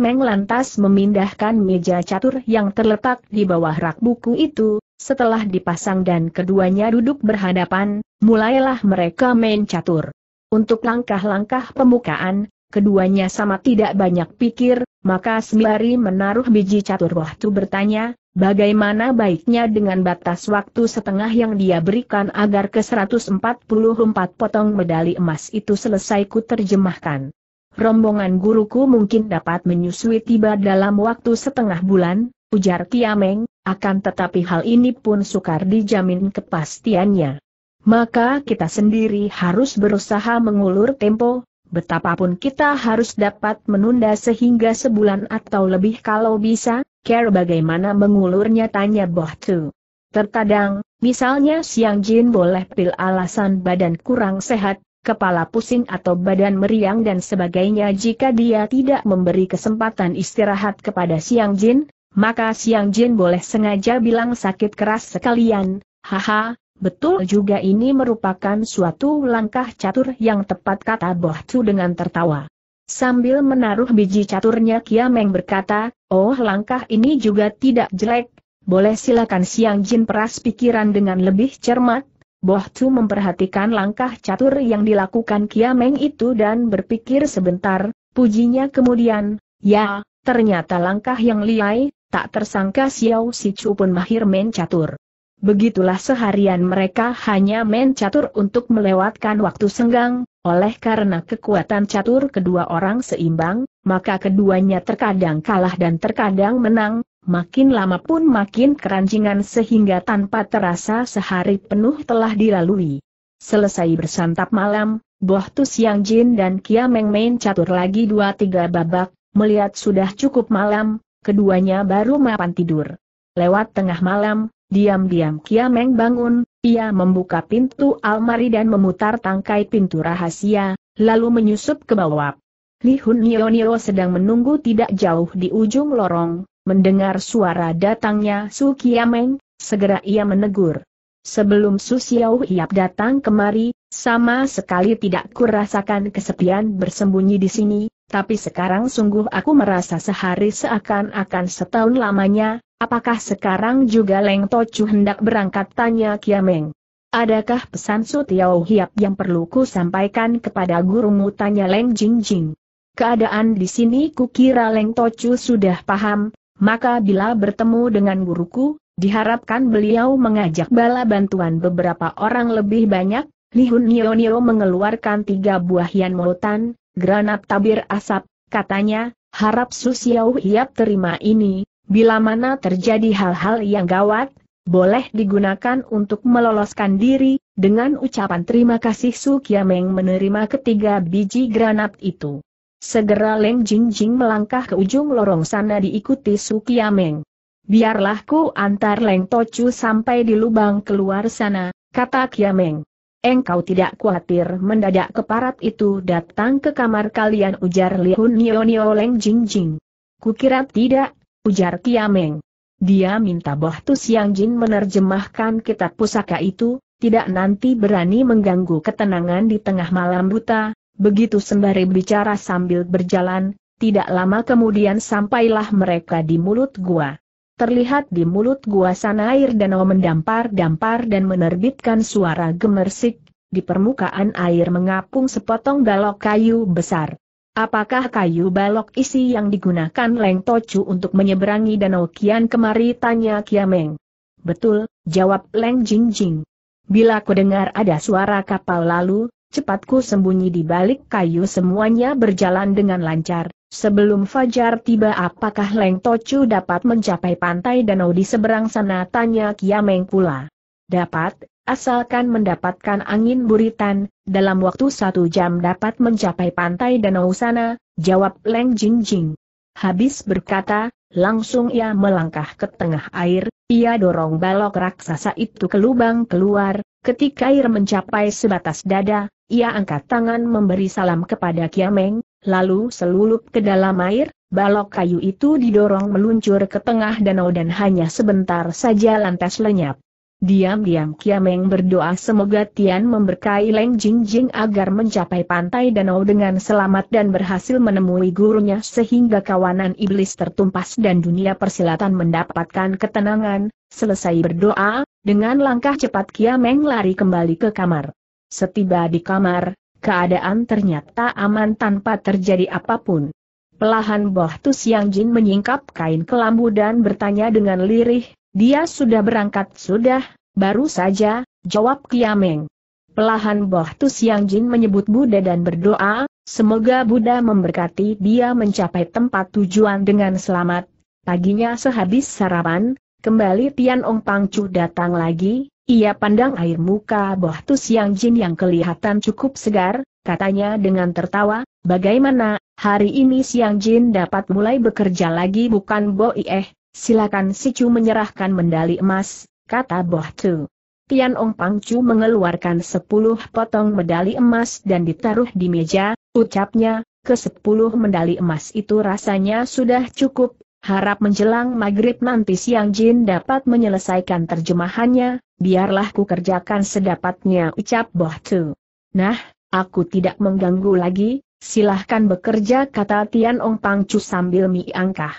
Meng lantas memindahkan meja catur yang terletak di bawah rak buku itu, setelah dipasang dan keduanya duduk berhadapan, mulailah mereka main catur. Untuk langkah-langkah pemukaan, keduanya sama tidak banyak pikir, maka sembari menaruh biji catur Tu bertanya, Bagaimana baiknya dengan batas waktu setengah yang dia berikan agar ke-144 potong medali emas itu selesai ku terjemahkan. Rombongan guruku mungkin dapat menyusui tiba dalam waktu setengah bulan, ujar Tiameng, akan tetapi hal ini pun sukar dijamin kepastiannya. Maka kita sendiri harus berusaha mengulur tempo, betapapun kita harus dapat menunda sehingga sebulan atau lebih kalau bisa, Care bagaimana mengulurnya tanya Boh Tu. Terkadang, misalnya siang jin boleh pil alasan badan kurang sehat, kepala pusing atau badan meriang dan sebagainya jika dia tidak memberi kesempatan istirahat kepada siang jin, maka siang jin boleh sengaja bilang sakit keras sekalian, haha, betul juga ini merupakan suatu langkah catur yang tepat kata Boh Tu dengan tertawa. Sambil menaruh biji caturnya Kiameng berkata, oh langkah ini juga tidak jelek, boleh silakan Siang Jin peras pikiran dengan lebih cermat. Boh Tu memperhatikan langkah catur yang dilakukan Kiameng itu dan berpikir sebentar, pujinya kemudian, ya, ternyata langkah yang liai, tak tersangka Xiao Si Chu pun mahir main catur. Begitulah seharian mereka hanya main catur untuk melewatkan waktu senggang, oleh karena kekuatan catur kedua orang seimbang, maka keduanya terkadang kalah dan terkadang menang, makin lama pun makin keranjingan sehingga tanpa terasa sehari penuh telah dilalui. Selesai bersantap malam, Boh Tu Siang Jin dan Kia Meng main catur lagi dua tiga babak, melihat sudah cukup malam, keduanya baru mapan tidur. Lewat tengah malam, Diam-diam Kiameng bangun, ia membuka pintu almari dan memutar tangkai pintu rahasia, lalu menyusup ke bawah. Li Hun Nio Nio sedang menunggu tidak jauh di ujung lorong, mendengar suara datangnya Su Kiameng, segera ia menegur. Sebelum Su Xiao Hiap datang kemari, sama sekali tidak kurasakan kesepian bersembunyi di sini, tapi sekarang sungguh aku merasa sehari seakan-akan setahun lamanya, apakah sekarang juga Leng Tocu hendak berangkat tanya Kiameng. Adakah pesan Su Hiap yang perlu ku sampaikan kepada gurumu tanya Leng Jingjing. Keadaan di sini kukira Leng Tocu sudah paham, maka bila bertemu dengan guruku, diharapkan beliau mengajak bala bantuan beberapa orang lebih banyak, Li Hun Nio Nio mengeluarkan tiga buah yan molutan, Granat tabir asap, katanya, harap Susiau Hiap terima ini, bila mana terjadi hal-hal yang gawat, boleh digunakan untuk meloloskan diri, dengan ucapan terima kasih Su Kiameng menerima ketiga biji granat itu. Segera Leng Jingjing melangkah ke ujung lorong sana diikuti Su Kiameng. Biarlah ku antar Leng Tocu sampai di lubang keluar sana, kata Kiameng. Engkau tidak khawatir mendadak keparat itu datang ke kamar kalian ujar Hun Nio Nio Leng Jing Jing. Kukira tidak, ujar Kiameng. Dia minta Boh Tu Siang Jin menerjemahkan kitab pusaka itu, tidak nanti berani mengganggu ketenangan di tengah malam buta, begitu sembari bicara sambil berjalan, tidak lama kemudian sampailah mereka di mulut gua. Terlihat di mulut gua sana air danau mendampar-dampar dan menerbitkan suara gemersik, di permukaan air mengapung sepotong balok kayu besar. Apakah kayu balok isi yang digunakan Leng Tocu untuk menyeberangi danau Kian kemari tanya Kiameng. Betul, jawab Leng Jingjing. Bila ku dengar ada suara kapal lalu, cepatku sembunyi di balik kayu semuanya berjalan dengan lancar, Sebelum fajar tiba apakah Leng Tocu dapat mencapai pantai danau di seberang sana tanya Kiameng pula. Dapat, asalkan mendapatkan angin buritan, dalam waktu satu jam dapat mencapai pantai danau sana, jawab Leng Jingjing. Habis berkata, langsung ia melangkah ke tengah air, ia dorong balok raksasa itu ke lubang keluar, ketika air mencapai sebatas dada, ia angkat tangan memberi salam kepada Kiameng, Lalu selulup ke dalam air, balok kayu itu didorong meluncur ke tengah danau dan hanya sebentar saja lantas lenyap. Diam-diam Kiameng berdoa semoga Tian memberkai Leng Jingjing agar mencapai pantai danau dengan selamat dan berhasil menemui gurunya sehingga kawanan iblis tertumpas dan dunia persilatan mendapatkan ketenangan. Selesai berdoa, dengan langkah cepat Kiameng lari kembali ke kamar. Setiba di kamar, Keadaan ternyata aman tanpa terjadi apapun. Pelahan Boh Tu Siang Jin menyingkap kain kelambu dan bertanya dengan lirih, dia sudah berangkat sudah, baru saja, jawab Kiameng. Pelahan Boh Tu Siang Jin menyebut Buddha dan berdoa, semoga Buddha memberkati dia mencapai tempat tujuan dengan selamat. Paginya sehabis sarapan, kembali Tian Ong Pangcu datang lagi, ia pandang air muka Bohtu Siang Jin yang kelihatan cukup segar, katanya dengan tertawa, bagaimana, hari ini Siang Jin dapat mulai bekerja lagi bukan Bo Ieh, silakan Si Chu menyerahkan medali emas, kata Bohtu. Tian Ong Chu mengeluarkan sepuluh potong medali emas dan ditaruh di meja, ucapnya, ke sepuluh medali emas itu rasanya sudah cukup, Harap menjelang maghrib nanti siang Jin dapat menyelesaikan terjemahannya, biarlah ku kerjakan sedapatnya ucap Boh Tu. Nah, aku tidak mengganggu lagi, silahkan bekerja kata Tian Ong Pang Pangcu sambil miangkah.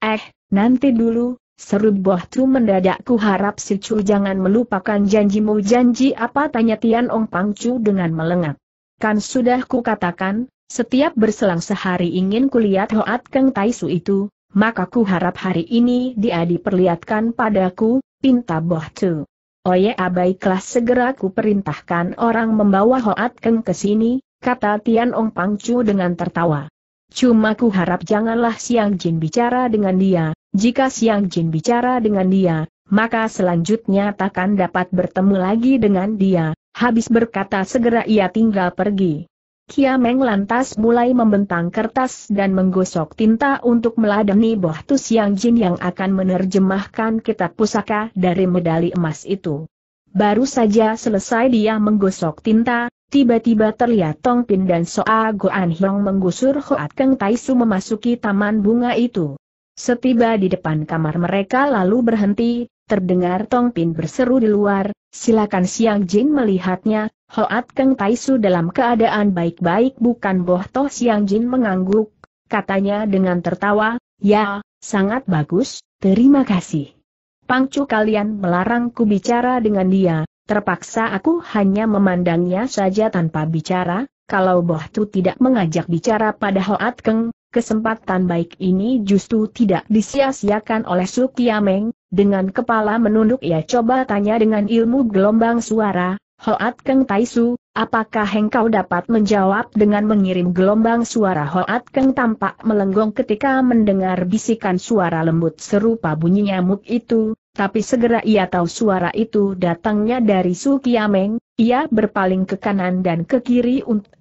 Eh, nanti dulu, seru Boh Tu mendadak ku harap si Chu jangan melupakan janjimu janji apa tanya Tian Ong Pang Pangcu dengan melengak. Kan sudah ku katakan, setiap berselang sehari ingin kulihat Hoat Keng Taisu itu, maka ku harap hari ini dia diperlihatkan padaku, pinta Boh Chu. Oye abaiklah segera ku perintahkan orang membawa Hoat Keng ke sini, kata Tian Ong Pang Chu dengan tertawa. Cuma ku harap janganlah Siang Jin bicara dengan dia, jika Siang Jin bicara dengan dia, maka selanjutnya takkan dapat bertemu lagi dengan dia, habis berkata segera ia tinggal pergi. Kiameng lantas mulai membentang kertas dan menggosok tinta untuk meladeni Boh Tusiang Jin yang akan menerjemahkan kitab pusaka dari medali emas itu. Baru saja selesai dia menggosok tinta, tiba-tiba terlihat Tong Pin dan Soa Goan Hiong menggusur Hoat Keng Taisu memasuki taman bunga itu. Setiba di depan kamar mereka lalu berhenti, Terdengar Tong Pin berseru di luar, silakan Siang Jin melihatnya, Hoat Keng Taisu dalam keadaan baik-baik bukan Boh Toh Siang Jin mengangguk, katanya dengan tertawa, ya, sangat bagus, terima kasih. Pangcu kalian melarangku bicara dengan dia, terpaksa aku hanya memandangnya saja tanpa bicara, kalau Boh Tu tidak mengajak bicara pada Hoat Keng, Kesempatan baik ini justru tidak disia-siakan oleh Sukiameng, dengan kepala menunduk ia coba tanya dengan ilmu gelombang suara, Hoat Keng Taisu, apakah engkau dapat menjawab dengan mengirim gelombang suara Hoat Keng tampak melenggong ketika mendengar bisikan suara lembut serupa bunyi nyamuk itu, tapi segera ia tahu suara itu datangnya dari Sukiameng, ia berpaling ke kanan dan ke kiri untuk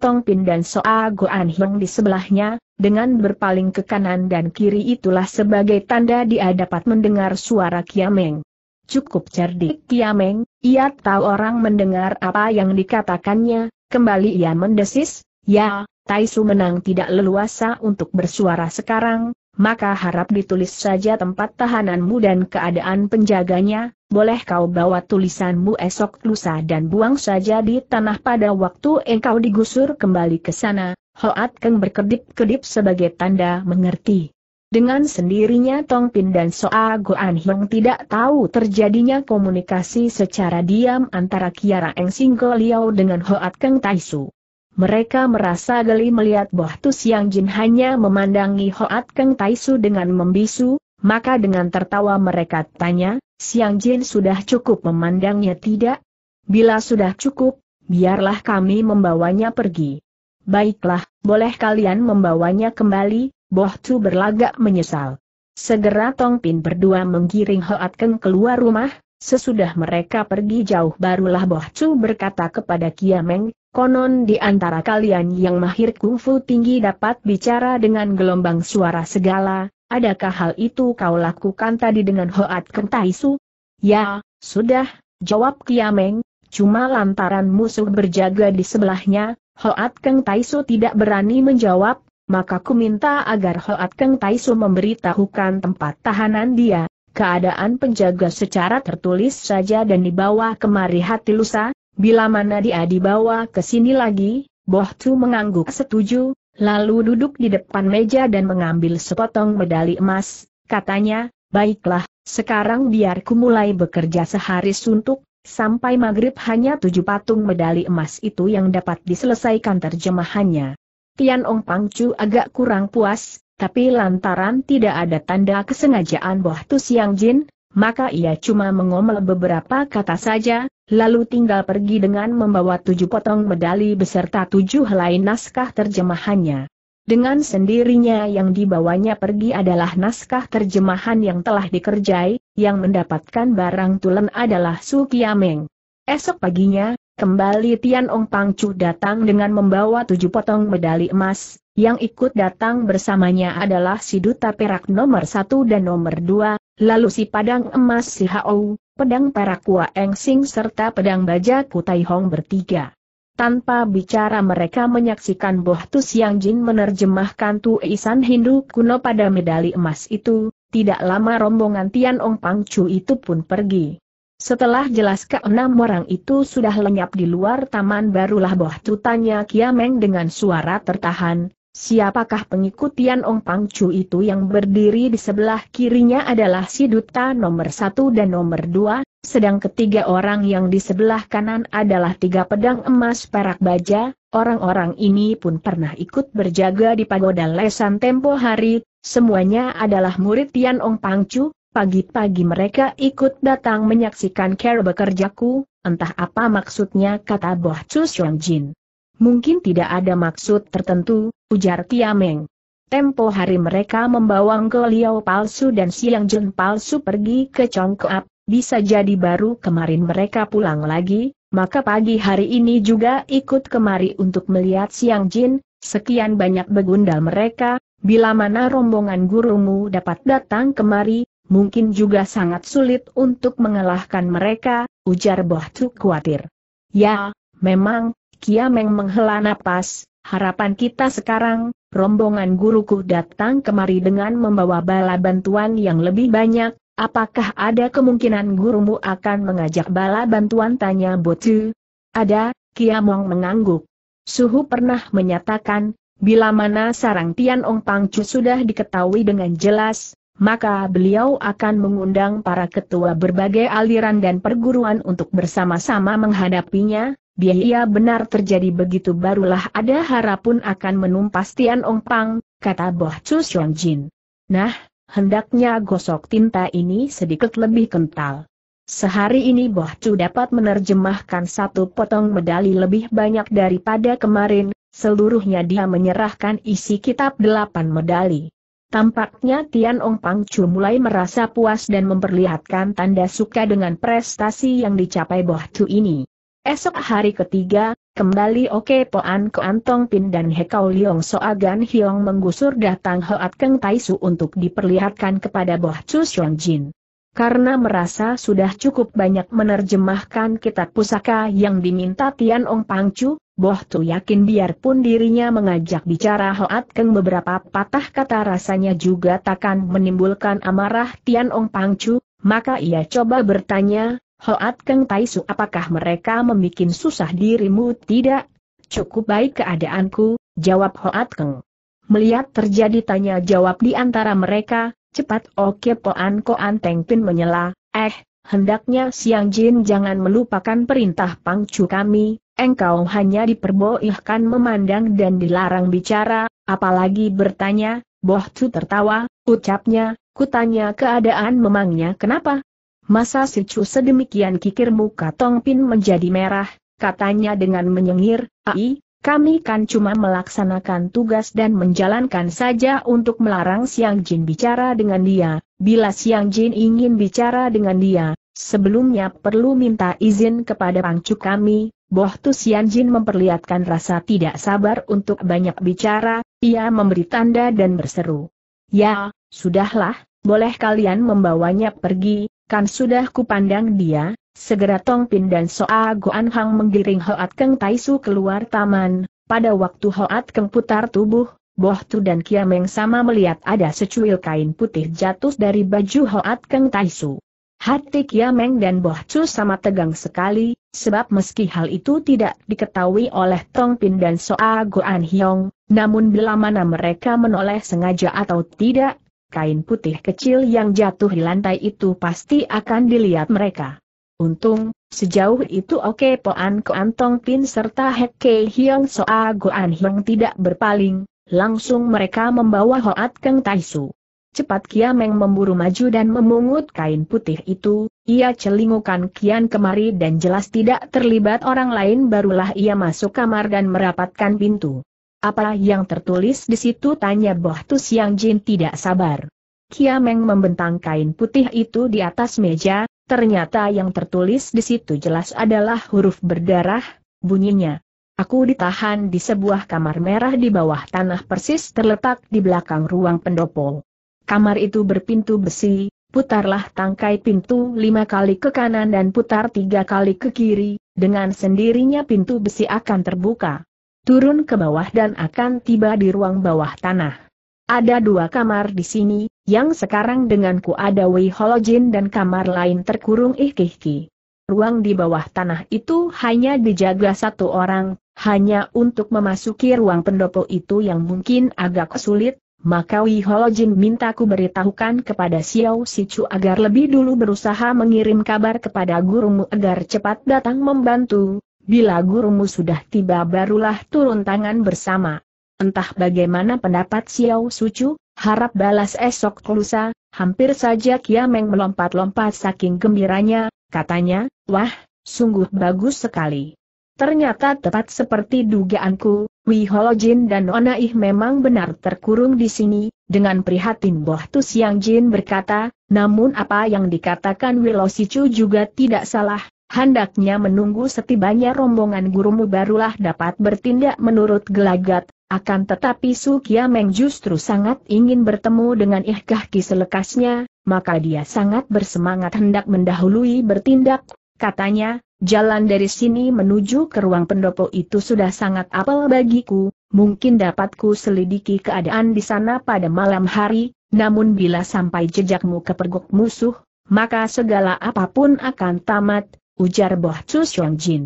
Tong Pin dan Soa Goan Hiong di sebelahnya, dengan berpaling ke kanan dan kiri itulah sebagai tanda dia dapat mendengar suara Kiameng. Cukup cerdik Kiameng, ia tahu orang mendengar apa yang dikatakannya, kembali ia mendesis, ya, Taisu menang tidak leluasa untuk bersuara sekarang, maka harap ditulis saja tempat tahananmu dan keadaan penjaganya, boleh kau bawa tulisanmu esok lusa dan buang saja di tanah pada waktu engkau digusur kembali ke sana, Hoat Keng berkedip-kedip sebagai tanda mengerti. Dengan sendirinya Tong Pin dan Soa Goan Hiong tidak tahu terjadinya komunikasi secara diam antara Kiara Eng Singko Liao dengan Hoat Keng Taisu. Mereka merasa geli melihat Boh Tu Siang Jin hanya memandangi Hoat Keng Taisu dengan membisu, maka dengan tertawa mereka tanya, Siang Jin sudah cukup memandangnya tidak? Bila sudah cukup, biarlah kami membawanya pergi. Baiklah, boleh kalian membawanya kembali, Boh Tu berlagak menyesal. Segera Tong Pin berdua menggiring Hoat Keng keluar rumah, sesudah mereka pergi jauh barulah Boh Tu berkata kepada Kiameng, konon di antara kalian yang mahir kungfu tinggi dapat bicara dengan gelombang suara segala, Adakah hal itu kau lakukan tadi dengan Hoat Kentaisu? Ya, sudah, jawab Kiameng, cuma lantaran musuh berjaga di sebelahnya, Hoat Kentaisu tidak berani menjawab, maka ku minta agar Hoat Kentaisu memberitahukan tempat tahanan dia, keadaan penjaga secara tertulis saja dan dibawa kemari hati lusa, bila mana dia dibawa ke sini lagi, Boh Tu mengangguk setuju, lalu duduk di depan meja dan mengambil sepotong medali emas, katanya, baiklah, sekarang biar ku mulai bekerja sehari suntuk, sampai maghrib hanya tujuh patung medali emas itu yang dapat diselesaikan terjemahannya. Tian Ong Pangcu agak kurang puas, tapi lantaran tidak ada tanda kesengajaan Boh Tu Siang Jin, maka ia cuma mengomel beberapa kata saja, lalu tinggal pergi dengan membawa tujuh potong medali beserta tujuh helai naskah terjemahannya. Dengan sendirinya yang dibawanya pergi adalah naskah terjemahan yang telah dikerjai, yang mendapatkan barang tulen adalah Su Kiameng. Esok paginya, kembali Tian Ong Pangcu datang dengan membawa tujuh potong medali emas, yang ikut datang bersamanya adalah si duta perak nomor satu dan nomor dua, lalu si padang emas si Hao, pedang perak Kua Eng Sing serta pedang baja Kutai Hong bertiga. Tanpa bicara mereka menyaksikan Boh Tus Yang Jin menerjemahkan tuisan Hindu kuno pada medali emas itu, tidak lama rombongan Tian Ong Pang Chu itu pun pergi. Setelah jelas keenam orang itu sudah lenyap di luar taman barulah Boh Tu tanya Kiameng dengan suara tertahan, Siapakah pengikut Tian Ong Pangcu itu yang berdiri di sebelah kirinya adalah si duta nomor satu dan nomor dua, sedang ketiga orang yang di sebelah kanan adalah tiga pedang emas perak baja, orang-orang ini pun pernah ikut berjaga di pagoda lesan tempo hari, semuanya adalah murid Tian Ong Pangcu, pagi-pagi mereka ikut datang menyaksikan cara bekerjaku, entah apa maksudnya kata Boh Chu Jin. Mungkin tidak ada maksud tertentu, ujar Tiameng. Tempo hari mereka membawa ke Liao palsu dan Siang Jun palsu pergi ke Congkoap, bisa jadi baru kemarin mereka pulang lagi, maka pagi hari ini juga ikut kemari untuk melihat Siang Jin, sekian banyak begundal mereka, bila mana rombongan gurumu dapat datang kemari, mungkin juga sangat sulit untuk mengalahkan mereka, ujar Boh khawatir. Ya, memang, Kiameng menghela napas, harapan kita sekarang, rombongan guruku datang kemari dengan membawa bala bantuan yang lebih banyak, apakah ada kemungkinan gurumu akan mengajak bala bantuan tanya Botu? Ada, Kiameng mengangguk. Suhu pernah menyatakan, bila mana sarang Tian Ong Pangcu sudah diketahui dengan jelas, maka beliau akan mengundang para ketua berbagai aliran dan perguruan untuk bersama-sama menghadapinya, biaya benar terjadi begitu barulah ada harapan akan menumpas Tian Ong Pang, kata Boh Chu Xiong Jin. Nah, hendaknya gosok tinta ini sedikit lebih kental. Sehari ini Boh Chu dapat menerjemahkan satu potong medali lebih banyak daripada kemarin, seluruhnya dia menyerahkan isi kitab delapan medali. Tampaknya Tian Ong Pang Chu mulai merasa puas dan memperlihatkan tanda suka dengan prestasi yang dicapai Boh Chu ini. Esok hari ketiga, kembali Oke Poan ke Antong Pin dan Hekau Liong Soagan Hiong menggusur datang Hoat Keng Su untuk diperlihatkan kepada Boh Chu Xiong Jin. Karena merasa sudah cukup banyak menerjemahkan kitab pusaka yang diminta Tian Ong Chu, Boh Tu yakin biarpun dirinya mengajak bicara Hoat Keng beberapa patah kata rasanya juga takkan menimbulkan amarah Tian Ong Chu, maka ia coba bertanya, Hoat Keng Taisu apakah mereka membuat susah dirimu tidak? Cukup baik keadaanku, jawab Hoat Keng. Melihat terjadi tanya jawab di antara mereka, cepat Oke Poan Koan Teng Pin menyela, eh, hendaknya Siang Jin jangan melupakan perintah pangcu kami, engkau hanya diperbolehkan memandang dan dilarang bicara, apalagi bertanya, Boh Tu tertawa, ucapnya, kutanya keadaan memangnya kenapa? Masa si Chu sedemikian kikir muka Tong Pin menjadi merah, katanya dengan menyengir, Ai, kami kan cuma melaksanakan tugas dan menjalankan saja untuk melarang Siang Jin bicara dengan dia. Bila Siang Jin ingin bicara dengan dia, sebelumnya perlu minta izin kepada pangcu kami. Boh Tu Siang Jin memperlihatkan rasa tidak sabar untuk banyak bicara, ia memberi tanda dan berseru. Ya, sudahlah, boleh kalian membawanya pergi, Kan sudah kupandang dia, segera Tong Pin dan Soa Goan Hang menggiring Hoat Keng Taisu keluar taman, pada waktu Hoat Keng putar tubuh, Boh Tu dan Kiameng sama melihat ada secuil kain putih jatuh dari baju Hoat Keng Taisu. Hati Meng dan Boh Tu sama tegang sekali, sebab meski hal itu tidak diketahui oleh Tong Pin dan Soa Goan Hiong, namun bila mana mereka menoleh sengaja atau tidak, kain putih kecil yang jatuh di lantai itu pasti akan dilihat mereka. Untung, sejauh itu Oke Poan Koantong Pin serta Hek Kei Hiong Soa Goan Hiong tidak berpaling, langsung mereka membawa Hoat Keng Taisu. Cepat Kiameng memburu maju dan memungut kain putih itu, ia celingukan kian kemari dan jelas tidak terlibat orang lain barulah ia masuk kamar dan merapatkan pintu. Apa yang tertulis di situ tanya Boh Tu Siang Jin tidak sabar. Kiameng membentang kain putih itu di atas meja, ternyata yang tertulis di situ jelas adalah huruf berdarah, bunyinya. Aku ditahan di sebuah kamar merah di bawah tanah persis terletak di belakang ruang pendopo. Kamar itu berpintu besi, putarlah tangkai pintu lima kali ke kanan dan putar tiga kali ke kiri, dengan sendirinya pintu besi akan terbuka turun ke bawah dan akan tiba di ruang bawah tanah. Ada dua kamar di sini, yang sekarang denganku ada Wei Holojin dan kamar lain terkurung Ikihki. Ruang di bawah tanah itu hanya dijaga satu orang, hanya untuk memasuki ruang pendopo itu yang mungkin agak sulit, maka Wei Holojin mintaku beritahukan kepada Xiao Sichu agar lebih dulu berusaha mengirim kabar kepada gurumu agar cepat datang membantu, Bila gurumu sudah tiba barulah turun tangan bersama. Entah bagaimana pendapat Xiao Sucu, harap balas esok Kelusa. hampir saja Kiameng melompat-lompat saking gembiranya, katanya, wah, sungguh bagus sekali. Ternyata tepat seperti dugaanku, Wei Wiholojin dan Onaih memang benar terkurung di sini, dengan prihatin Boh Tu Siang Jin berkata, namun apa yang dikatakan Wilosicu juga tidak salah, Hendaknya menunggu setibanya rombongan gurumu barulah dapat bertindak menurut gelagat, akan tetapi Su Kiameng justru sangat ingin bertemu dengan Ihkah Ki selekasnya, maka dia sangat bersemangat hendak mendahului bertindak, katanya, jalan dari sini menuju ke ruang pendopo itu sudah sangat apel bagiku, mungkin dapatku selidiki keadaan di sana pada malam hari, namun bila sampai jejakmu ke pergok musuh, maka segala apapun akan tamat, ujar Boh Chu Xiong Jin.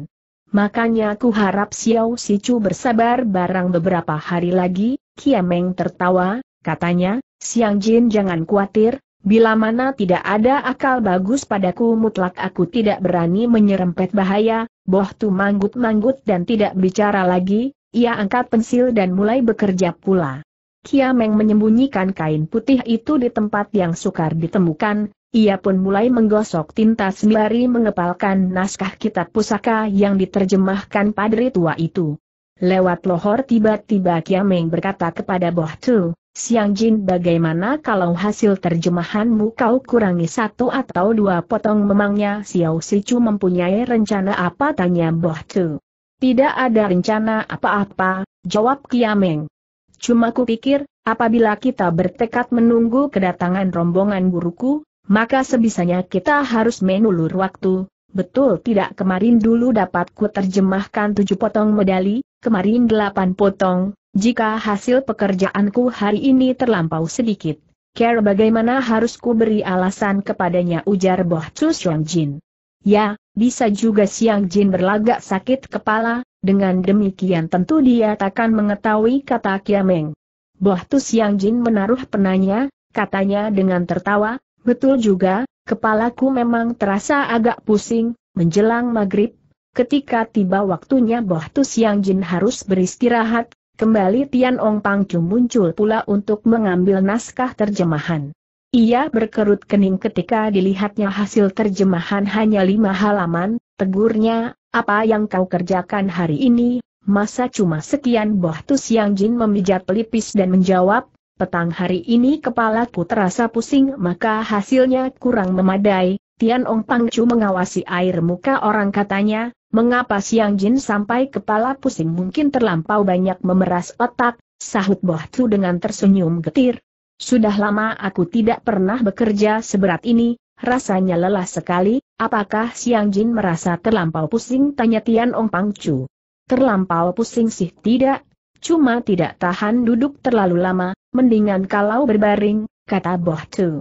Makanya aku harap Xiao Si Chu bersabar barang beberapa hari lagi, Kiameng tertawa, katanya, Xiang Jin jangan khawatir, bila mana tidak ada akal bagus padaku mutlak aku tidak berani menyerempet bahaya, Boh Tu manggut-manggut dan tidak bicara lagi, ia angkat pensil dan mulai bekerja pula. Kiameng menyembunyikan kain putih itu di tempat yang sukar ditemukan, ia pun mulai menggosok tinta sembari mengepalkan naskah kitab pusaka yang diterjemahkan padri tua itu. Lewat lohor tiba-tiba Kiameng berkata kepada Boh Tu, Siang Jin bagaimana kalau hasil terjemahanmu kau kurangi satu atau dua potong memangnya Xiao Sichu mempunyai rencana apa tanya Boh Tu. Tidak ada rencana apa-apa, jawab Kiameng. Cuma kupikir, apabila kita bertekad menunggu kedatangan rombongan guruku, maka sebisanya kita harus menulur waktu, betul tidak kemarin dulu dapat ku terjemahkan tujuh potong medali, kemarin delapan potong, jika hasil pekerjaanku hari ini terlampau sedikit. Care bagaimana harus ku beri alasan kepadanya ujar Boh Chu Xiong Jin. Ya, bisa juga Siang Jin berlagak sakit kepala, dengan demikian tentu dia takkan mengetahui kata Kiameng. Boh Tu Siang Jin menaruh penanya, katanya dengan tertawa, Betul juga, kepalaku memang terasa agak pusing, menjelang maghrib, ketika tiba waktunya Bohtu Siang Jin harus beristirahat, kembali Tian Ong Pang Pangcu muncul pula untuk mengambil naskah terjemahan. Ia berkerut kening ketika dilihatnya hasil terjemahan hanya lima halaman, tegurnya, apa yang kau kerjakan hari ini, masa cuma sekian Bohtu Siang Jin memijat pelipis dan menjawab, Petang hari ini kepalaku terasa pusing maka hasilnya kurang memadai. Tian Ong Pangcu mengawasi air muka orang katanya, mengapa Siang Jin sampai kepala pusing mungkin terlampau banyak memeras otak, sahut Boh Tu dengan tersenyum getir. Sudah lama aku tidak pernah bekerja seberat ini, rasanya lelah sekali, apakah Siang Jin merasa terlampau pusing? Tanya Tian Ong Pangcu. Terlampau pusing sih tidak, cuma tidak tahan duduk terlalu lama, mendingan kalau berbaring, kata Boh Tu.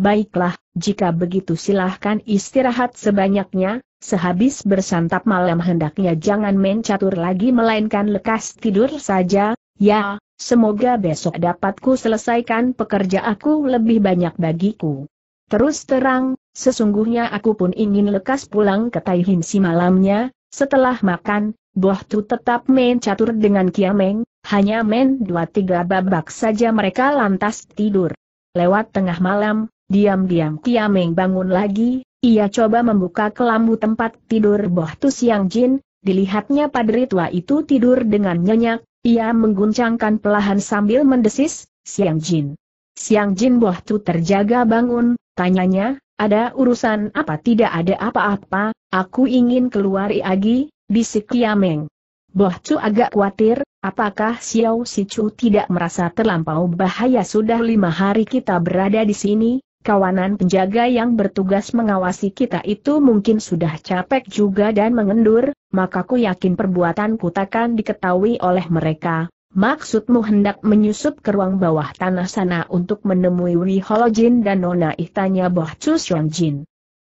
Baiklah, jika begitu silahkan istirahat sebanyaknya, sehabis bersantap malam hendaknya jangan main catur lagi melainkan lekas tidur saja, ya, semoga besok dapatku selesaikan pekerja aku lebih banyak bagiku. Terus terang, sesungguhnya aku pun ingin lekas pulang ke Taihin si malamnya, setelah makan, Boh Tu tetap main catur dengan Kiameng, hanya main dua tiga babak saja mereka lantas tidur. Lewat tengah malam, diam-diam Kiameng bangun lagi, ia coba membuka kelambu tempat tidur Boh Tu Siang Jin, dilihatnya padri tua itu tidur dengan nyenyak, ia mengguncangkan pelahan sambil mendesis, Siang Jin. Siang Jin Boh Tu terjaga bangun, tanyanya, ada urusan apa tidak ada apa-apa, aku ingin keluar Iagi, Bisik Kiameng. Boh Chu agak khawatir, apakah Xiao Si Chu tidak merasa terlampau bahaya sudah lima hari kita berada di sini, kawanan penjaga yang bertugas mengawasi kita itu mungkin sudah capek juga dan mengendur, maka ku yakin perbuatanku takkan diketahui oleh mereka. Maksudmu hendak menyusup ke ruang bawah tanah sana untuk menemui Wi Holojin dan Nona Ihtanya Boh Chu Xiong Jin.